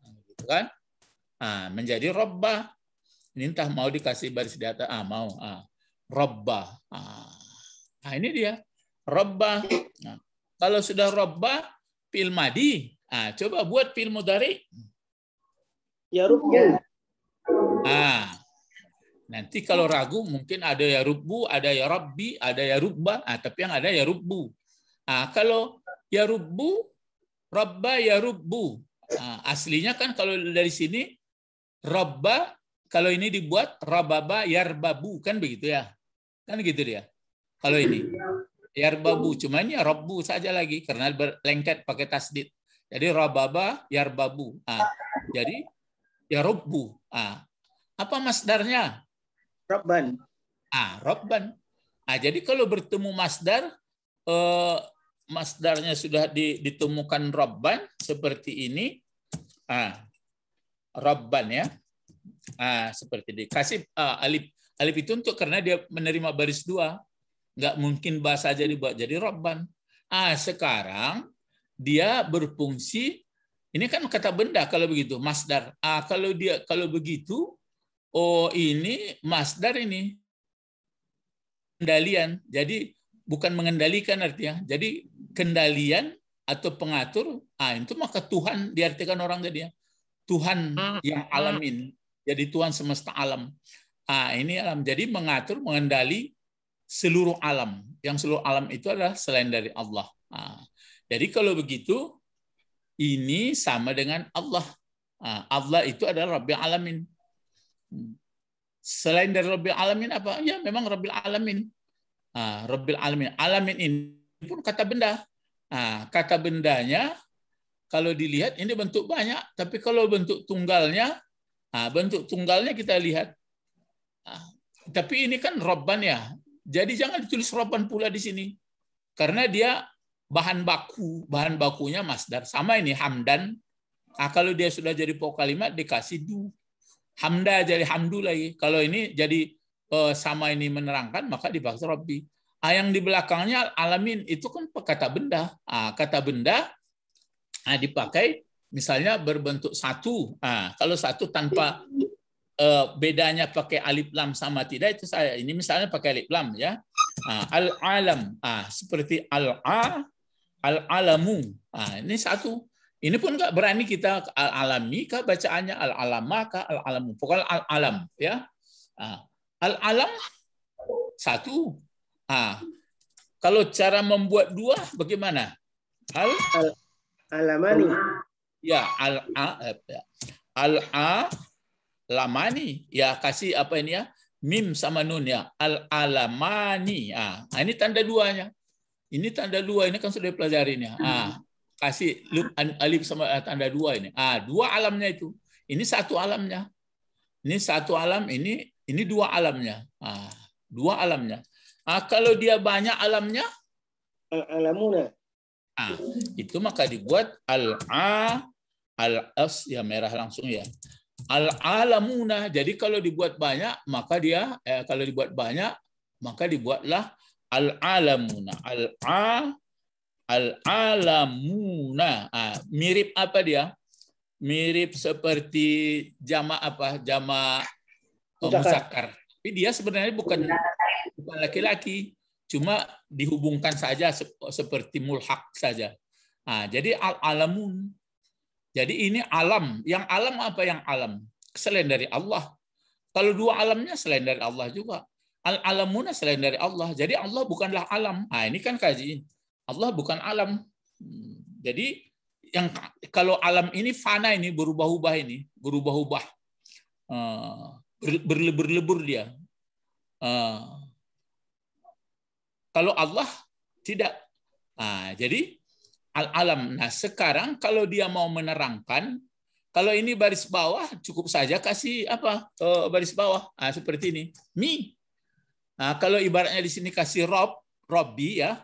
Ah, gitu kan ah, menjadi robah ini entah mau dikasih baris data ah mau ah Robba, ah. Nah, ini dia. Robba. Nah, kalau sudah Rabbah, fil madi. Nah, coba buat fil mudari. Ya rubu. Ah. Nanti kalau ragu mungkin ada ya rubu, ada ya rabbi, ada ya rubba, ah, tapi yang ada ya rubu. Ah, kalau ya rubu, Robba ya rubu. Nah, aslinya kan kalau dari sini Robba, kalau ini dibuat rababa yarbabu kan begitu ya. Kan gitu dia. Kalau ini. ya Yarbabu. Cuman ya robu saja lagi. Karena lengket pakai tasdid. Jadi Rababa, Yarbabu. Ah. Jadi ya Rabbu. Ah. Apa masdarnya? Rabban. Ah, Rabban. Ah, jadi kalau bertemu masdar, eh, masdarnya sudah ditemukan Rabban seperti ini. Ah, Rabban ya. Ah, seperti dikasih ah, alif Alif itu untuk karena dia menerima baris dua. Nggak mungkin bahasa aja dibuat jadi robban. Ah, sekarang dia berfungsi ini kan kata benda kalau begitu masdar. Ah, kalau dia kalau begitu oh ini masdar ini kendalian. Jadi bukan mengendalikan artinya. Jadi kendalian atau pengatur, ah itu maka Tuhan diartikan orang tadi ya. Tuhan hmm, yang hmm. alamin. Jadi Tuhan semesta alam. Ah, ini alam. Jadi mengatur, mengendali seluruh alam. Yang seluruh alam itu adalah selain dari Allah. Ah. Jadi kalau begitu, ini sama dengan Allah. Ah, Allah itu adalah Rabbil Alamin. Hmm. Selain dari Rabbil Alamin apa? Ya memang Rabbil Alamin. Ah, Rabbil Alamin. Alamin ini pun kata benda. Ah, kata bendanya kalau dilihat ini bentuk banyak, tapi kalau bentuk tunggalnya, ah, bentuk tunggalnya kita lihat tapi ini kan robban ya. Jadi jangan ditulis robban pula di sini. Karena dia bahan baku, bahan bakunya masdar. Sama ini hamdan. Nah, kalau dia sudah jadi pokok kalimat dikasih du. Hamda jadi hamdu lagi. Kalau ini jadi eh, sama ini menerangkan maka dibahas robbi. Ah, yang di belakangnya alamin itu kan kata benda. Ah, kata benda ah, dipakai misalnya berbentuk satu. Ah, kalau satu tanpa Eh, bedanya pakai alif lam sama tidak itu saya ini misalnya pakai alif lam ya uh, ah, al alam ah seperti al a al alamu ah ini satu ini pun nggak berani kita al alami kah bacaannya al alama kah al alamu pokoknya al alam ya ah, al alam satu ah kalau cara membuat dua bagaimana al, al alamani ya al eh, a ya. al a lamani ya kasih apa ini ya mim sama nun ya al alamani ah nah, ini tanda duanya ini tanda dua ini kan sudah dipelajari ya ah hmm. kasih alif sama eh, tanda dua ini ah dua alamnya itu ini satu alamnya ini satu alam ini ini dua alamnya ah dua alamnya ah kalau dia banyak alamnya al alamuna ah itu maka dibuat al a al as ya merah langsung ya al-alamuna. Jadi kalau dibuat banyak, maka dia eh, kalau dibuat banyak, maka dibuatlah al-alamuna. Al-a al-alamuna. Ah, mirip apa dia? Mirip seperti jama apa? Jama oh, musakar. Tapi dia sebenarnya bukan bukan laki-laki, cuma dihubungkan saja seperti mulhak saja. Ah, jadi al-alamun jadi ini alam. Yang alam apa yang alam? Selain dari Allah. Kalau dua alamnya selain dari Allah juga. Al-alamuna selain dari Allah. Jadi Allah bukanlah alam. Nah, ini kan kaji. Allah bukan alam. Hmm, jadi yang kalau alam ini fana ini berubah-ubah ini, berubah-ubah. Eh, berlebur-lebur dia. Eh, kalau Allah tidak. Nah, jadi al-alam. Nah, sekarang kalau dia mau menerangkan, kalau ini baris bawah cukup saja kasih apa? Eh, baris bawah. Nah, seperti ini. Mi. Nah, kalau ibaratnya di sini kasih rob, robbi ya.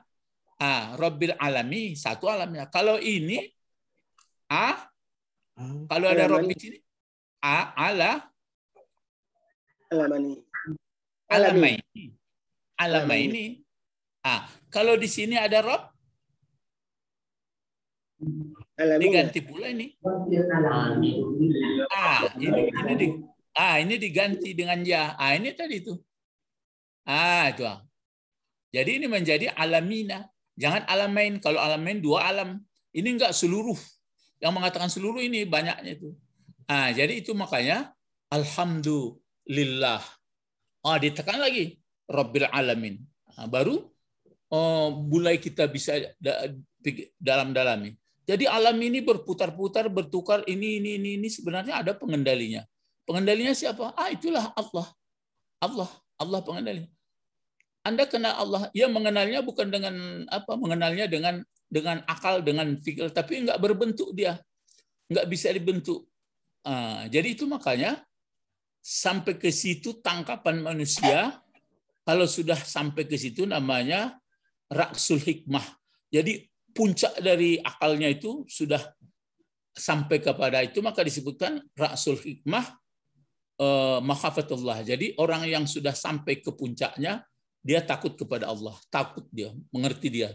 Ah, robbil alami, satu alamnya. Kalau ini a kalau ada robbi di sini a ala alamani. Alamaini. ini. Ah, kalau di sini ada rob diganti ya? pula ini. Ah, ini, ini di, ah, ini diganti dengan ya. Ah, ini tadi itu. Ah, itu. Jadi ini menjadi alamina. Jangan alamain. Kalau alamain dua alam. Ini enggak seluruh. Yang mengatakan seluruh ini banyaknya itu. Ah, jadi itu makanya alhamdulillah. Ah, ditekan lagi. Rabbil alamin. Ah, baru oh, mulai kita bisa dalam-dalami. Jadi alam ini berputar-putar, bertukar, ini, ini, ini, ini sebenarnya ada pengendalinya. Pengendalinya siapa? Ah, itulah Allah. Allah, Allah pengendali. Anda kenal Allah, Ia mengenalnya bukan dengan apa? Mengenalnya dengan dengan akal, dengan fikir, tapi nggak berbentuk dia, nggak bisa dibentuk. Ah, jadi itu makanya sampai ke situ tangkapan manusia. Kalau sudah sampai ke situ namanya raksul hikmah. Jadi puncak dari akalnya itu sudah sampai kepada itu maka disebutkan rasul hikmah eh, mahafatullah. Jadi orang yang sudah sampai ke puncaknya dia takut kepada Allah, takut dia, mengerti dia,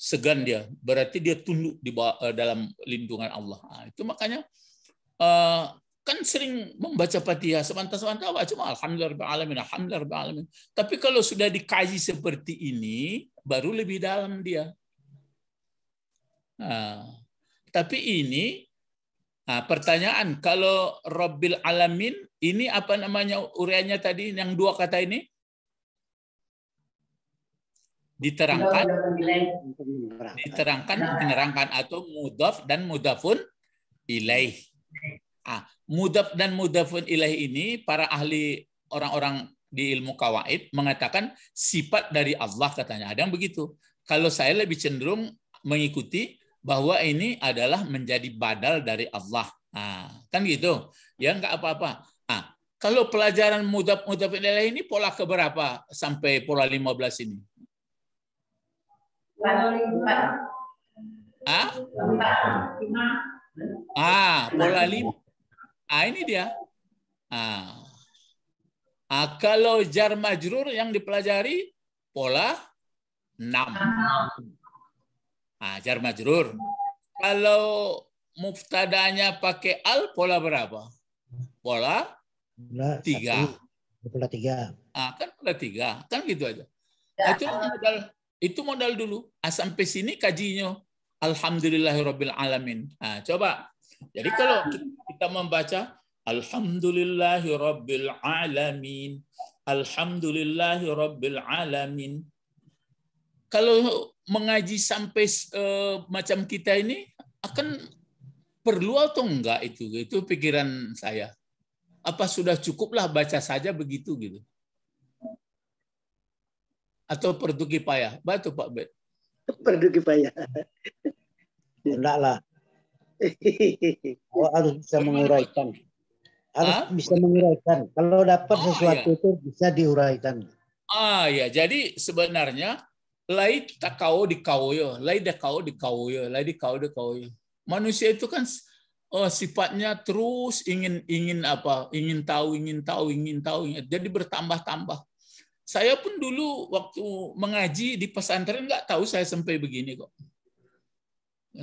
segan dia, berarti dia tunduk di bawah, eh, dalam lindungan Allah. Nah, itu makanya eh, kan sering membaca Fatihah sebentar sebentar baca cuma alhamdulillah alamin, alhamdulillah alamin. Tapi kalau sudah dikaji seperti ini baru lebih dalam dia. Ah. tapi ini nah, pertanyaan kalau Robbil Alamin ini apa namanya uriannya tadi yang dua kata ini diterangkan diterangkan nah. menerangkan atau mudaf dan mudafun ilaih. Ah, mudaf dan mudafun ilaih ini para ahli orang-orang di ilmu kawaid mengatakan sifat dari Allah katanya. Ada yang begitu. Kalau saya lebih cenderung mengikuti bahwa ini adalah menjadi badal dari Allah. Nah, kan gitu. Ya nggak apa-apa. Nah, kalau pelajaran mudab mudab ilaih ini pola keberapa sampai pola 15 ini? Ah? Ah, pola lima. Ah, ini dia. Ah. ah kalau jar majrur yang dipelajari pola 6 ajar jar majrur. Kalau muftadanya pakai al pola berapa? Pola tiga. Pola tiga. Ah, kan pola tiga, kan gitu aja. Ya. Nah, itu modal, itu modal dulu. Ah, sampai sini kajinya. Alhamdulillahirabbil alamin. Ah, coba. Jadi kalau kita membaca Alhamdulillahirabbil alamin. Alhamdulillahirabbil alamin. Kalau mengaji sampai uh, macam kita ini akan perlu atau enggak itu itu pikiran saya apa sudah cukuplah baca saja begitu gitu atau perdu kipayah batu pak bet perdu kipayah enggak lah harus bisa menguraikan harus ha? bisa menguraikan kalau dapat oh, sesuatu iya. itu bisa diuraikan ah ya jadi sebenarnya lai kau di yo, lai kau di yo, lai di kau di yo. Manusia itu kan uh, sifatnya terus ingin ingin apa, ingin tahu, ingin tahu, ingin tahu, jadi bertambah-tambah. Saya pun dulu waktu mengaji di pesantren nggak tahu saya sampai begini kok.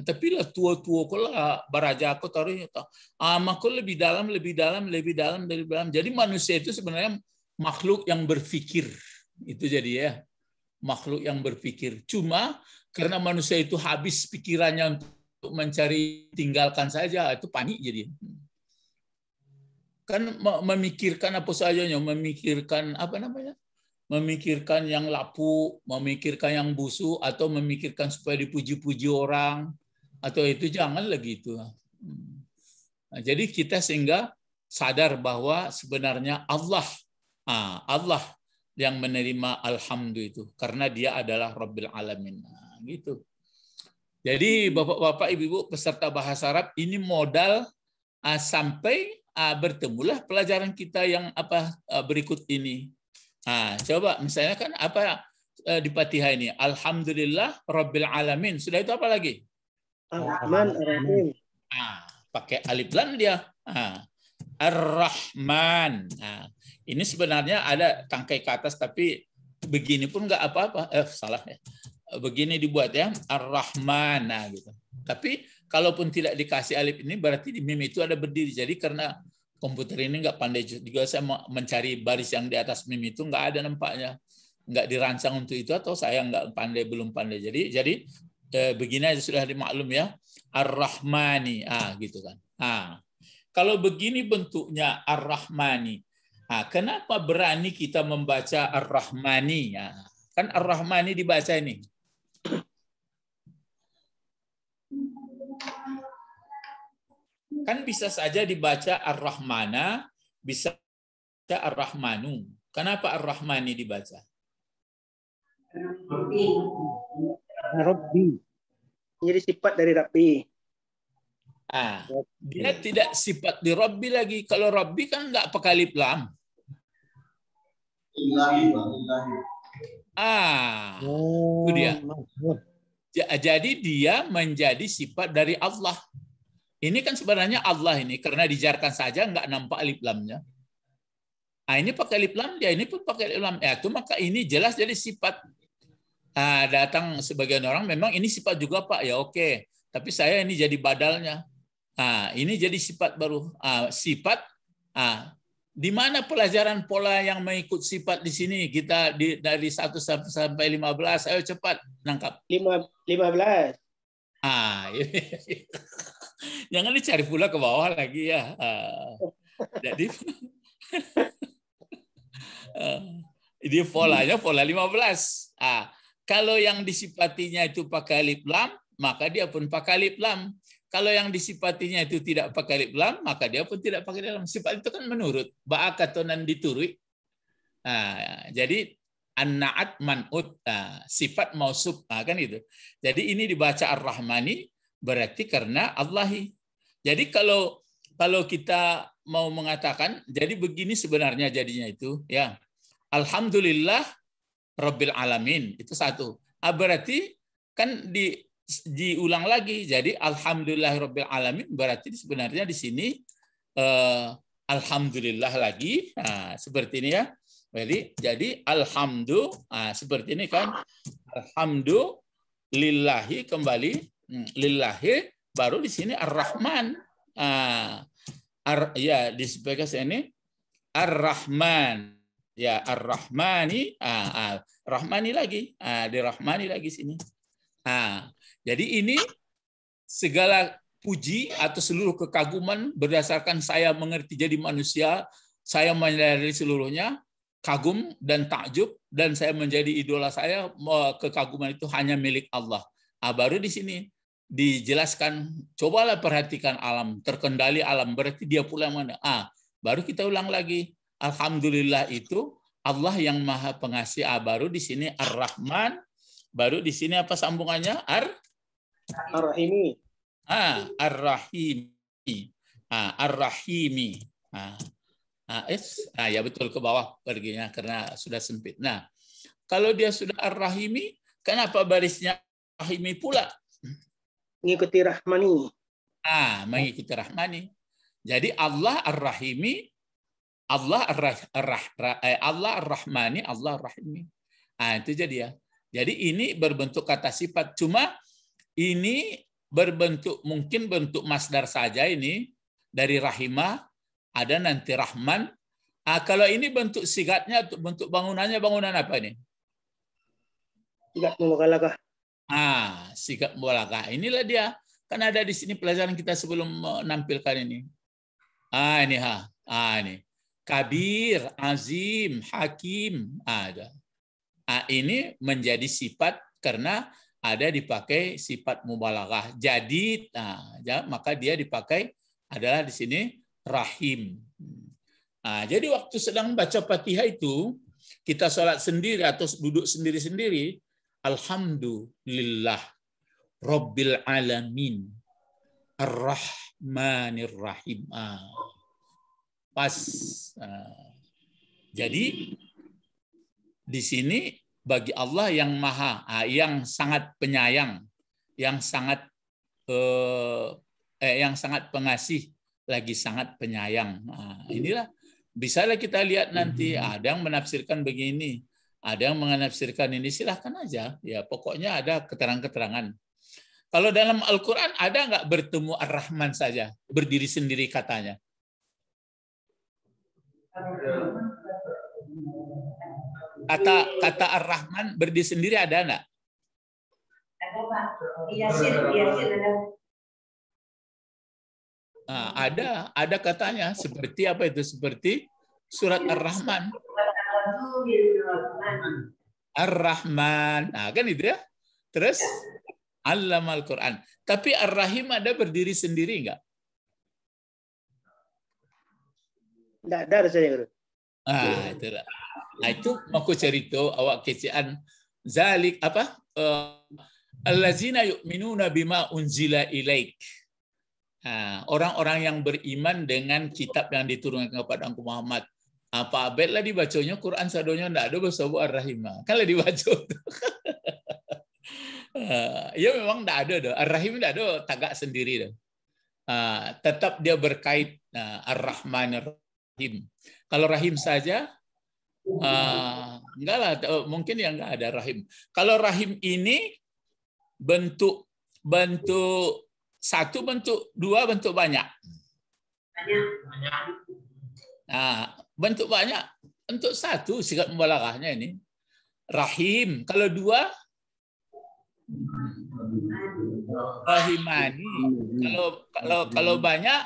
Tapi lah tua-tua kok lah baraja aku taruhnya ah makul lebih dalam, lebih dalam, lebih dalam, lebih dalam. Jadi manusia itu sebenarnya makhluk yang berpikir itu jadi ya makhluk yang berpikir. Cuma karena manusia itu habis pikirannya untuk mencari tinggalkan saja, itu panik jadi. Kan memikirkan apa saja, memikirkan apa namanya? Memikirkan yang lapuk, memikirkan yang busuk, atau memikirkan supaya dipuji-puji orang, atau itu jangan lagi itu. Nah, jadi kita sehingga sadar bahwa sebenarnya Allah, ah, Allah yang menerima alhamdulillah itu karena dia adalah Rabbil Alamin. Nah, gitu. Jadi Bapak-bapak Ibu-ibu peserta bahasa Arab ini modal uh, sampai uh, bertemulah pelajaran kita yang apa uh, berikut ini. Nah, coba misalnya kan apa uh, di Fatihah ini Alhamdulillah Rabbil Alamin. Sudah itu apa lagi? Rahman Rahim. Nah, pakai alif lam dia. Nah, Ar-Rahman. Nah, ini sebenarnya ada tangkai ke atas tapi begini pun nggak apa-apa. Eh salah ya. Begini dibuat ya Ar-Rahmana gitu. Tapi kalaupun tidak dikasih alif ini berarti di mim itu ada berdiri. Jadi karena komputer ini nggak pandai juga saya mencari baris yang di atas mim itu nggak ada nampaknya nggak dirancang untuk itu atau saya nggak pandai belum pandai jadi jadi eh, begini aja sudah dimaklum ya ar-rahmani ah gitu kan ah kalau begini bentuknya ar-rahmani Nah, kenapa berani kita membaca Ar-Rahmani? Ya, kan Ar-Rahmani dibaca ini. Kan bisa saja dibaca Ar-Rahmana, bisa baca Ar-Rahmanu. Kenapa Ar-Rahmani dibaca? Rabbi. Jadi sifat dari Rabbi. Ah, dia tidak sifat di Robbi lagi. Kalau Robbi kan nggak pekalip lam. Ah, oh, itu dia. Jadi dia menjadi sifat dari Allah. Ini kan sebenarnya Allah ini karena dijarkan saja nggak nampak alif lamnya. Ah, ini pakai alif lam dia, ini pun pakai alif lam. Ya, itu maka ini jelas jadi sifat. Ah, datang sebagian orang memang ini sifat juga Pak. Ya oke, okay. tapi saya ini jadi badalnya Ah, ini jadi sifat baru. Ah, sifat ah, di mana pelajaran pola yang mengikut sifat di sini kita di, dari 1 sampai 15 ayo cepat nangkap 5 15 ah jangan dicari pula ke bawah lagi ya ah, jadi ah, ini polanya pola 15 ah kalau yang disifatinya itu pakai lip lam maka dia pun pakai lip lam kalau yang disifatinya itu tidak pakai lip lam, maka dia pun tidak pakai dalam. Sifat itu kan menurut. Ba'akatonan diturui. Nah, jadi annaat man'ut. Nah, sifat mausub. Nah, kan itu. Jadi ini dibaca ar-Rahmani berarti karena Allahi. Jadi kalau kalau kita mau mengatakan, jadi begini sebenarnya jadinya itu. ya Alhamdulillah Rabbil Alamin. Itu satu. Ah, berarti kan di diulang lagi. Jadi alhamdulillahirabbil alamin berarti sebenarnya di sini eh, alhamdulillah lagi. Nah, seperti ini ya. Jadi jadi alhamdu nah, seperti ini kan alhamdu lillahi kembali hmm, lillahi baru di sini ar-rahman. Nah, ar ya di sebekas ini ar-rahman. Ya ar-rahmani ah, ah, rahmani lagi. Ah, Rahmani lagi sini. Ah, jadi ini segala puji atau seluruh kekaguman berdasarkan saya mengerti jadi manusia, saya menyadari seluruhnya, kagum dan takjub dan saya menjadi idola saya kekaguman itu hanya milik Allah. Ah, baru di sini dijelaskan cobalah perhatikan alam terkendali alam berarti dia pula mana ah baru kita ulang lagi alhamdulillah itu Allah yang maha pengasih ah baru di sini ar-Rahman baru di sini apa sambungannya ar Ar-Rahimi. Ah, Ar-Rahimi. Ah, Ar-Rahimi. Ah, ah, yes. ah, ya betul ke bawah perginya karena sudah sempit. Nah, kalau dia sudah Ar-Rahimi, kenapa barisnya Rahimi pula? Mengikuti Rahmani. Ah, mengikuti Rahmani. Jadi Allah Ar-Rahimi, Allah Ar-Rahmani, eh, Allah Ar-Rahmani, Allah Ar-Rahimi. Ah, itu jadi ya. Jadi ini berbentuk kata sifat. Cuma ini berbentuk mungkin bentuk masdar saja ini dari rahimah ada nanti rahman. Ah, kalau ini bentuk sigatnya bentuk bangunannya bangunan apa ini? Sigat mubalagah. Ah, sigat mubalagah. Inilah dia. Kan ada di sini pelajaran kita sebelum menampilkan ini. Ah, ini ha. Ah, ini. Kabir, azim, hakim, ah, ada. Ah, ini menjadi sifat karena ada dipakai sifat mubalaghah. Jadi, nah, ya, maka dia dipakai adalah di sini rahim. Nah, jadi waktu sedang baca Fatihah itu, kita sholat sendiri atau duduk sendiri-sendiri, Alhamdulillah, Rabbil Alamin, Ar-Rahmanir Rahim. Ah, pas. Ah. Jadi, di sini bagi Allah yang maha, ah, yang sangat penyayang, yang sangat eh, eh, yang sangat pengasih, lagi sangat penyayang. Nah, inilah bisalah kita lihat nanti mhm. ada yang menafsirkan begini, ada yang menafsirkan ini silahkan aja. Ya pokoknya ada keterangan-keterangan. Kalau dalam Al-Quran ada nggak bertemu Ar-Rahman saja berdiri sendiri katanya? kata kata Ar-Rahman berdiri sendiri ada enggak? Ada Pak. Yasin, Yasin ada. Nah, ada, ada katanya seperti apa itu seperti surat Ar-Rahman. Ar-Rahman. Nah, kan itu ya. Terus Alam Al-Quran. Tapi Ar-Rahim ada berdiri sendiri enggak? Enggak ada saja Guru. Ah, iya. ah, itu lah. Nah, itu aku cerita awak kecian zalik apa? Uh, Allazina yu'minuna bima unzila ilaik. Ah, orang-orang yang beriman dengan kitab yang diturunkan kepada Nabi Muhammad. Apa abet lah dibacanya Quran sadonya ndak ada bahasa ar-rahimah. Kalau dibaca ah, ya memang ndak ada do. Ar-rahim ndak ada tagak sendiri dah. tetap dia berkait ar-rahman ar-rahim. Kalau rahim saja, uh, enggak lah, oh, mungkin yang enggak ada rahim. Kalau rahim ini bentuk bentuk satu bentuk dua bentuk banyak. Nah, bentuk banyak untuk satu sikap mubalagahnya ini rahim. Kalau dua rahimani. Kalau kalau kalau banyak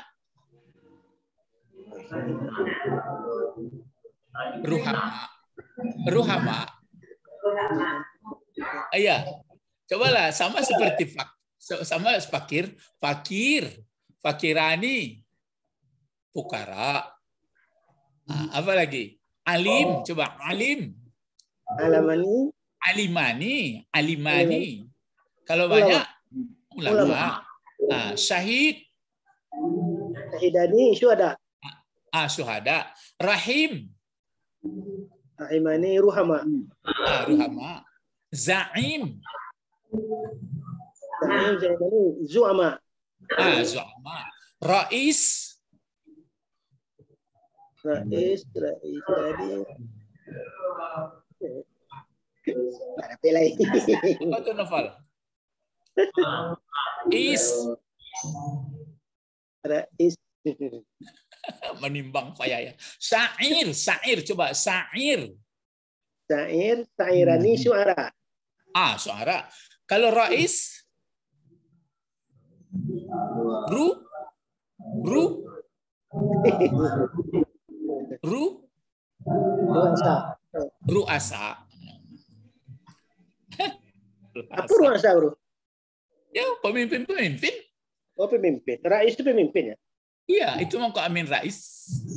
Ruhama. Ruhama. Iya. Cobalah sama seperti fak, sama fakir, fakir, fakirani, pukara. Nah, apa lagi? Alim, oh. coba alim. Alamani. Alimani, alimani. Kalau banyak ulama. Nah, syahid. Syahidani, syuhada. Ah, syuhada. Rahim. Aimani Ruhama. Ah, Ruhama. Zaim. Zaim Zaimani Zuama. Ah, Zuama. Rais. Rais, Rais tadi. Para pelai. Apa tu Nafal? Is. Rais menimbang ya Sa'ir, sa'ir coba sa'ir. Sa'ir, sa'irani hmm. suara. Ah, suara. Kalau rais ru ru ru ru asa Apa ruasa, Bro? Ya, pemimpin-pemimpin. Oh, pemimpin. Rais itu pemimpin ya? Iya, itu mau kok Amin Rais.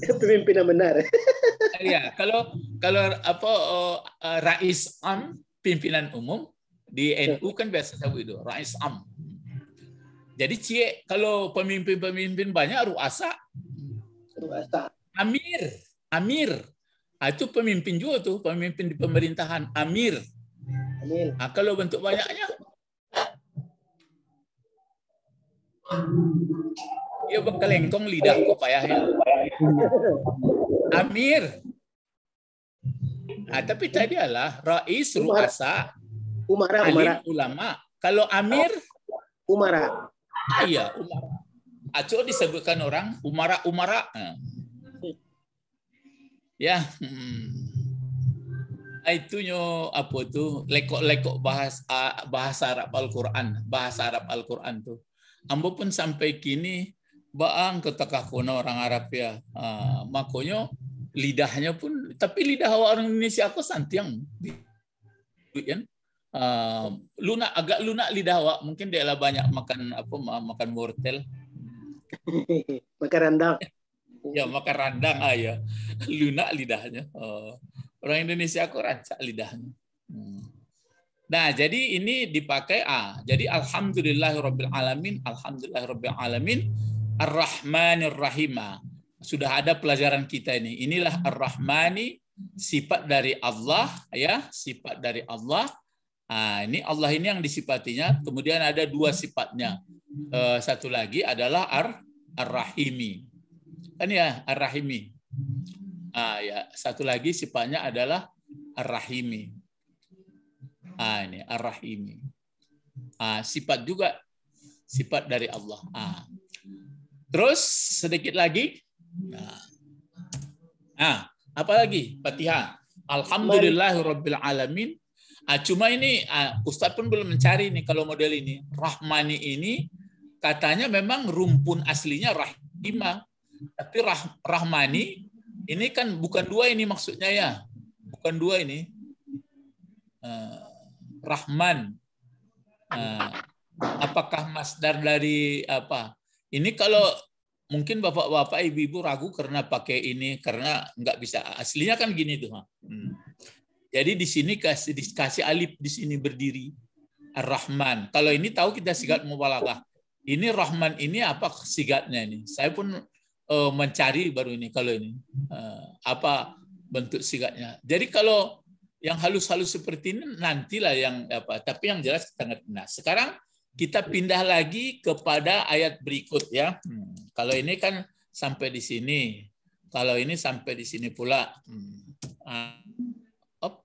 Pemimpin yang benar. Eh, iya, kalau kalau apa oh, eh, Rais Am pimpinan umum di iya. NU kan biasa sebut itu Rais Am. Jadi cie kalau pemimpin-pemimpin banyak ruasa. Ruasa. Amir, Amir. Ah, itu pemimpin juga tuh, pemimpin di pemerintahan Amir. Amir. Ah, kalau bentuk banyaknya Ya kelengkong lidahku Yahya. Amir. Ah, tapi tadi adalah Rais Ruasa. Umara, Umara. Alim ulama. Kalau Amir? Umara. Ah, iya, Umara. Aco ah, disebutkan orang Umara Umara. Ah. Ya, hmm. ah, itu nyo apa tuh lekok-lekok bahasa bahasa Arab Al-Qur'an, bahasa Arab Al-Qur'an tuh. Ambo pun sampai kini baang ketakakuno orang Arab ya. Uh, ah, makonyo lidahnya pun, tapi lidah orang Indonesia aku santiang. Uh, lunak agak lunak lidah wak mungkin dia lah banyak makan apa makan wortel makan rendang ya makan rendang ah ya lunak lidahnya uh, orang Indonesia aku rancak lidahnya hmm. nah jadi ini dipakai ah jadi alhamdulillah alamin alhamdulillah alamin Ar-Rahmanir Rahima. Sudah ada pelajaran kita ini. Inilah Ar-Rahmani sifat dari Allah ya, sifat dari Allah. Nah, ini Allah ini yang disifatinya. Kemudian ada dua sifatnya. Eh, satu lagi adalah Ar Ar-Rahimi. Kan ya Ar-Rahimi. Ah ya, satu lagi sifatnya adalah Ar-Rahimi. Ah ini Ar-Rahimi. Ah sifat juga sifat dari Allah. Ah Terus sedikit lagi. Nah, ah, apa lagi? Fatihah. Alhamdulillahirabbil alamin. Ah, cuma ini ah, Ustadz pun belum mencari nih kalau model ini. Rahmani ini katanya memang rumpun aslinya Rahimah, Tapi rah, rahmani ini kan bukan dua ini maksudnya ya. Bukan dua ini. Ah, rahman. Ah, apakah masdar dari apa? Ini kalau mungkin bapak-bapak, ibu-ibu ragu karena pakai ini, karena nggak bisa. Aslinya kan gini tuh. Hmm. Jadi di sini kasih dikasih alif di sini berdiri. Ar-Rahman. Kalau ini tahu kita sigat mubalaghah. Ini Rahman ini apa sigatnya ini? Saya pun uh, mencari baru ini kalau ini. Uh, apa bentuk sigatnya. Jadi kalau yang halus-halus seperti ini nantilah yang apa, tapi yang jelas kita ngerti. Nah, sekarang kita pindah lagi kepada ayat berikut ya. Hmm. Kalau ini kan sampai di sini. Kalau ini sampai di sini pula. Hmm. Ah, op.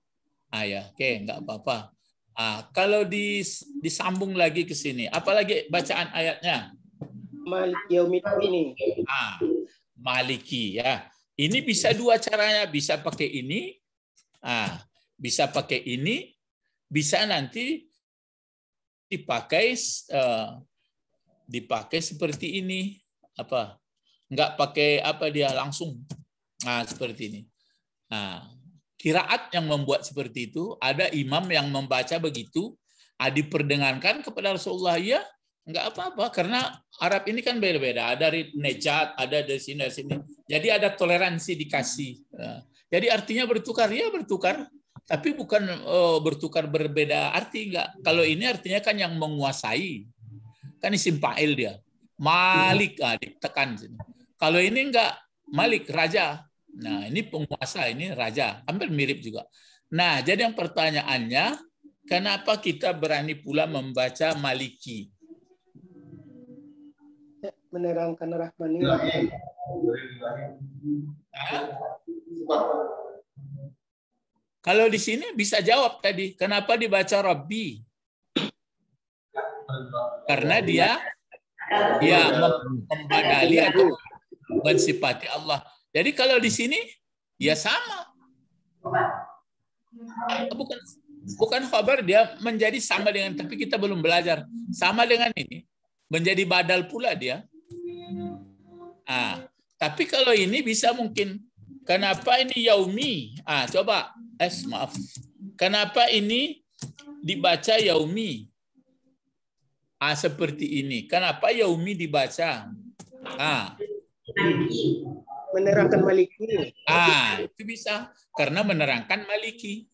ah ya, oke, okay, nggak apa-apa. Ah, kalau dis, disambung lagi ke sini, apalagi bacaan ayatnya? Maliki ini. Ah, Maliki ya. Ini bisa dua caranya, bisa pakai ini, ah, bisa pakai ini, bisa nanti dipakai eh, dipakai seperti ini apa nggak pakai apa dia langsung nah seperti ini nah kiraat yang membuat seperti itu ada imam yang membaca begitu nah, diperdengarkan kepada Rasulullah ya nggak apa-apa karena Arab ini kan beda-beda ada dari Nejat ada dari sini dari sini jadi ada toleransi dikasih eh. jadi artinya bertukar ya bertukar tapi bukan oh, bertukar berbeda arti enggak. Kalau ini artinya kan yang menguasai. Kan isim fa'il dia. Malik ah, ditekan sini. Kalau ini enggak Malik raja. Nah, ini penguasa, ini raja. Hampir mirip juga. Nah, jadi yang pertanyaannya kenapa kita berani pula membaca Maliki? Menerangkan Rahmani. Nah, kalau di sini bisa jawab tadi, kenapa dibaca Rabbi? Karena dia dia membadali atau mensifati Allah. Jadi kalau di sini ya sama. Bukan bukan khabar dia menjadi sama dengan tapi kita belum belajar. Sama dengan ini menjadi badal pula dia. Ah, tapi kalau ini bisa mungkin Kenapa ini yaumi? Ah, coba. Eh, maaf. Kenapa ini dibaca yaumi? Ah, seperti ini. Kenapa yaumi dibaca? Ah. Menerangkan maliki. Ah, itu bisa. Karena menerangkan maliki.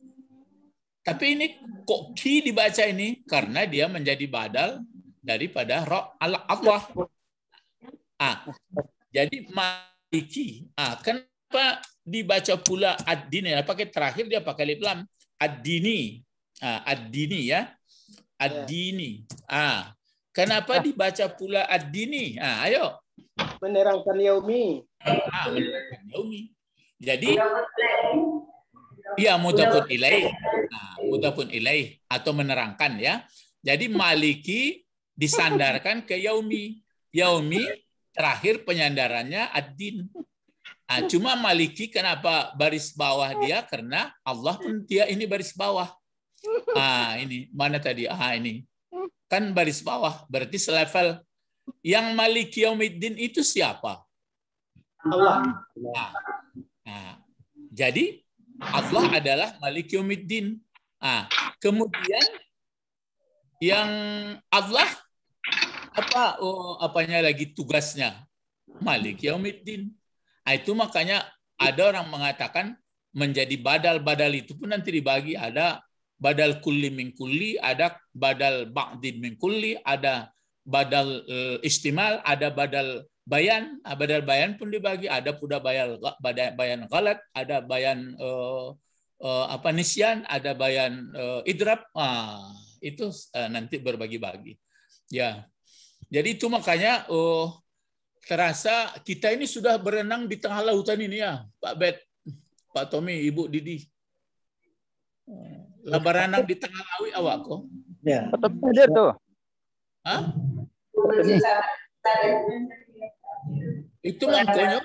Tapi ini kok ki dibaca ini? Karena dia menjadi badal daripada roh Allah. Ah, jadi maliki. Ah, kan Kenapa dibaca pula ad-dini? pakai terakhir dia pakai lip lam ad-dini. Ah, ad-dini ya. Ad-dini. Ah. Kenapa ya. dibaca pula ad-dini? Ah, ayo. Menerangkan yaumi. Ah, menerangkan yaumi. Jadi ya mutafun ilai Nah, mutafun ilai atau menerangkan ya. Jadi maliki disandarkan ke yaumi. Yaumi terakhir penyandarannya ad-din. Nah, cuma Maliki kenapa baris bawah dia? Karena Allah pun dia ini baris bawah. Ah ini mana tadi? Ah ini kan baris bawah berarti selevel. Yang Maliki Yaumiddin itu siapa? Allah. Nah, nah, jadi Allah adalah maliki Yaumiddin. Ah, kemudian yang Allah apa oh, apanya lagi tugasnya Malik Yaumiddin. Ah, itu makanya ada orang mengatakan menjadi badal-badal itu pun nanti dibagi ada badal kulli min kulli, ada badal ba'din min kulli, ada badal eh, istimal, ada badal bayan, ah, badal bayan pun dibagi, ada pula bayal, bayan galat, ada bayan uh, uh, apa nisyan, ada bayan uh, idrab, ah, itu uh, nanti berbagi-bagi. Ya, jadi itu makanya uh, terasa kita ini sudah berenang di tengah lautan ini ya, Pak Bet, Pak Tommy, Ibu Didi. Eh, lah berenang di tengah laut awak kok. Ya. Ada tuh. Hah? Itu mangkonyo.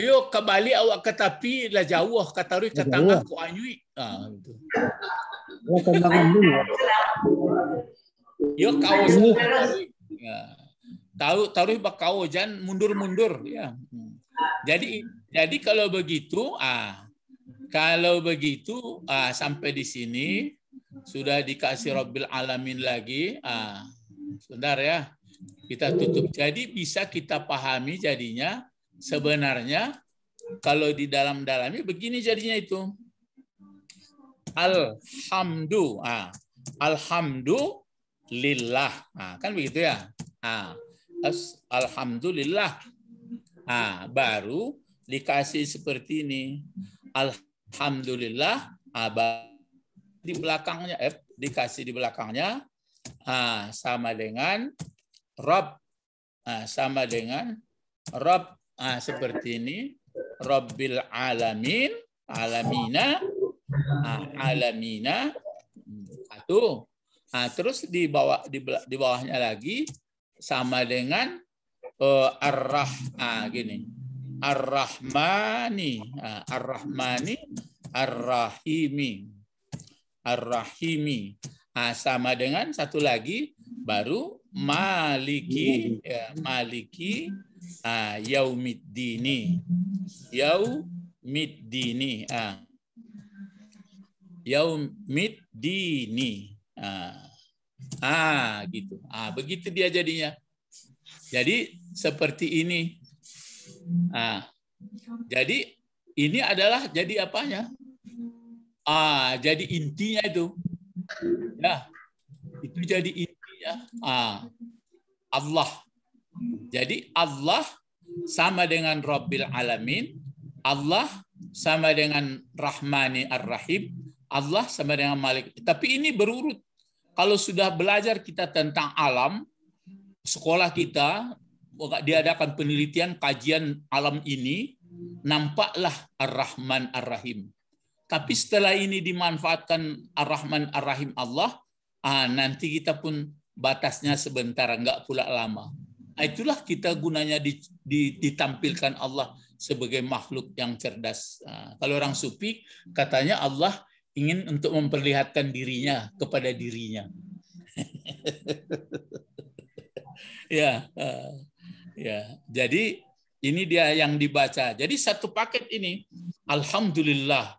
Ayo ke Bali awak ke tapi lah jauh ah, ke Tarui ke tengah ko anyui. Ah gitu. Yo kawasan. Ya. Tahu taruh bakau jan mundur-mundur ya. Jadi jadi kalau begitu ah kalau begitu ah sampai di sini sudah dikasih Robbil Alamin lagi ah sebentar ya kita tutup. Jadi bisa kita pahami jadinya sebenarnya kalau di dalam-dalamnya begini jadinya itu. Alhamdu ah alhamdulillah. Ah kan begitu ya. Ah as alhamdulillah. Ah, baru dikasih seperti ini. Alhamdulillah abah di belakangnya eh dikasih di belakangnya ah, sama dengan rob ah, sama dengan rob ah, seperti ini Robbil alamin alamina ah, alamina satu ah, terus di bawah di, di bawahnya lagi sama dengan uh, eh, arrah ah, gini. arrahmani ah, arrahmani arrahimi arrahimi Ah, sama dengan satu lagi baru Maliki ya, Maliki ah, Yaumiddini. Yaumiddini. Ah. Yaumiddini. Ah. Ah, gitu. Ah, begitu dia jadinya. Jadi seperti ini. Ah. Jadi ini adalah jadi apanya? Ah, jadi intinya itu. Ya. Itu jadi intinya. Ah. Allah. Jadi Allah sama dengan Rabbil Alamin. Allah sama dengan Rahmani Ar-Rahim. Allah sama dengan Malik. Tapi ini berurut. Kalau sudah belajar kita tentang alam, sekolah kita diadakan penelitian kajian alam ini, nampaklah Ar-Rahman Ar-Rahim. Tapi setelah ini dimanfaatkan Ar-Rahman Ar-Rahim Allah, ah, nanti kita pun batasnya sebentar, enggak pula lama. Ah, itulah kita gunanya ditampilkan Allah sebagai makhluk yang cerdas. Ah, kalau orang sufi, katanya Allah ingin untuk memperlihatkan dirinya kepada dirinya. ya, eh, ya. Jadi ini dia yang dibaca. Jadi satu paket ini, Alhamdulillah,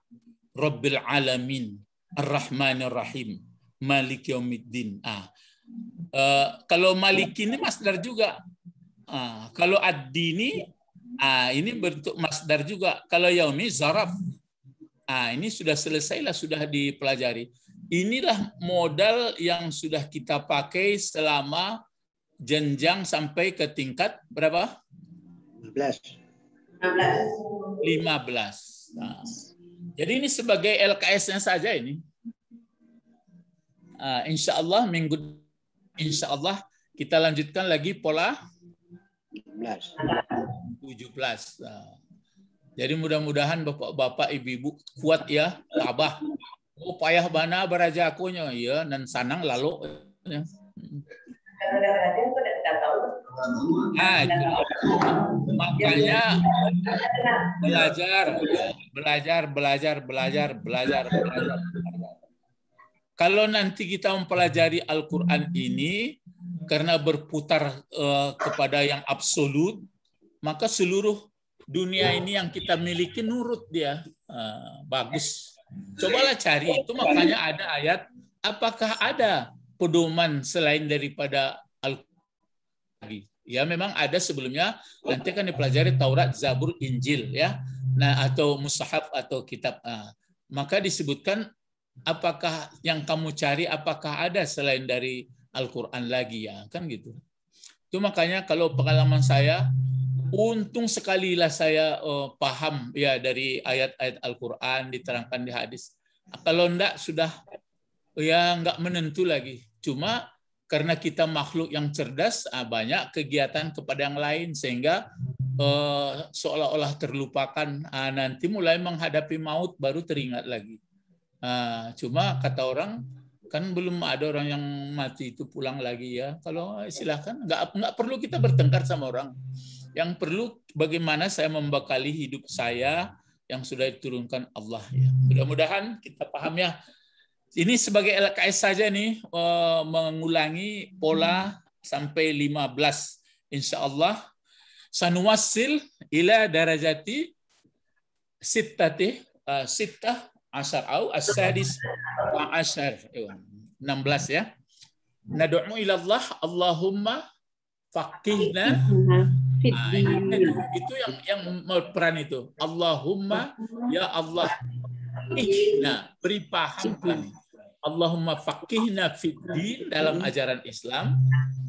Rabbil Alamin, ar ar Rahim, Malik Yaumiddin. Ah. Uh, kalau Malik ini masdar juga. Ah, kalau Ad-Dini, ah, ini bentuk masdar juga. Kalau Yaumi, Zaraf. Ah ini sudah selesailah, sudah dipelajari. Inilah modal yang sudah kita pakai selama jenjang sampai ke tingkat berapa? 15. 15. 15. Nah, jadi ini sebagai LKS-nya saja ini. Uh, ah, insya Allah minggu insya Allah kita lanjutkan lagi pola 17. 17. Uh, jadi mudah-mudahan bapak-bapak, ibu-ibu kuat ya, tabah. Oh, payah bana nya, iya, Ya, dan sanang lalu. Ya. Nah, makanya belajar, belajar, belajar, belajar, belajar, belajar. Kalau nanti kita mempelajari Al-Quran ini, karena berputar eh, kepada yang absolut, maka seluruh dunia ini yang kita miliki nurut dia. Uh, bagus. Cobalah cari itu makanya ada ayat apakah ada pedoman selain daripada al lagi Ya memang ada sebelumnya nanti kan dipelajari Taurat, Zabur, Injil ya. Nah atau mushaf atau kitab uh, maka disebutkan apakah yang kamu cari apakah ada selain dari Al-Qur'an lagi ya kan gitu. Itu makanya kalau pengalaman saya Untung sekali lah saya uh, paham ya dari ayat-ayat Al-Quran diterangkan di hadis. Kalau enggak sudah ya enggak menentu lagi. Cuma karena kita makhluk yang cerdas, ah, banyak kegiatan kepada yang lain sehingga uh, seolah-olah terlupakan. Uh, nanti mulai menghadapi maut baru teringat lagi. Uh, cuma kata orang kan belum ada orang yang mati itu pulang lagi ya. Kalau eh, silahkan, nggak nggak perlu kita bertengkar sama orang. Yang perlu bagaimana saya membekali hidup saya yang sudah diturunkan Allah ya. Mudah-mudahan kita paham ya. Ini sebagai LKS saja nih eh, mengulangi pola sampai 15 insya Allah sanuwasil ila darajati sittati uh, sittah asar au asadis wa asar 16 ya nadu'u ila Allah Allahumma faqihna nah, itu yang yang peran itu Allahumma ya Allah nah beri paham kami Allahumma faqihna fid dalam ajaran Islam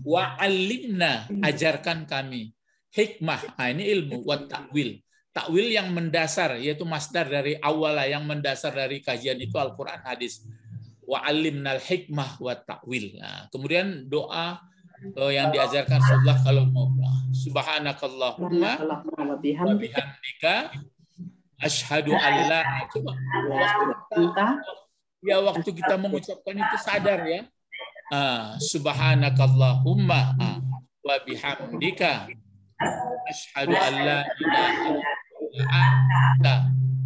wa alimna ajarkan kami hikmah nah, ini ilmu wa takwil takwil yang mendasar yaitu masdar dari awal yang mendasar dari kajian itu Al-Qur'an hadis wa alimnal hikmah wa takwil nah, kemudian doa Oh, yang diajarkan Rasulullah kalau mau subhanakallahumma wa bihamdika asyhadu an la ya waktu kita mengucapkan itu sadar ya ah subhanakallahumma wa bihamdika asyhadu an la ilaha illa anta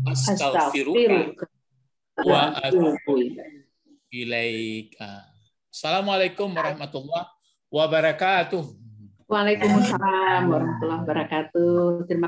astaghfiruka wa atubu ilaika ah, assalamualaikum warahmatullahi wabarakatuh. Waalaikumsalam warahmatullahi wabarakatuh. Terima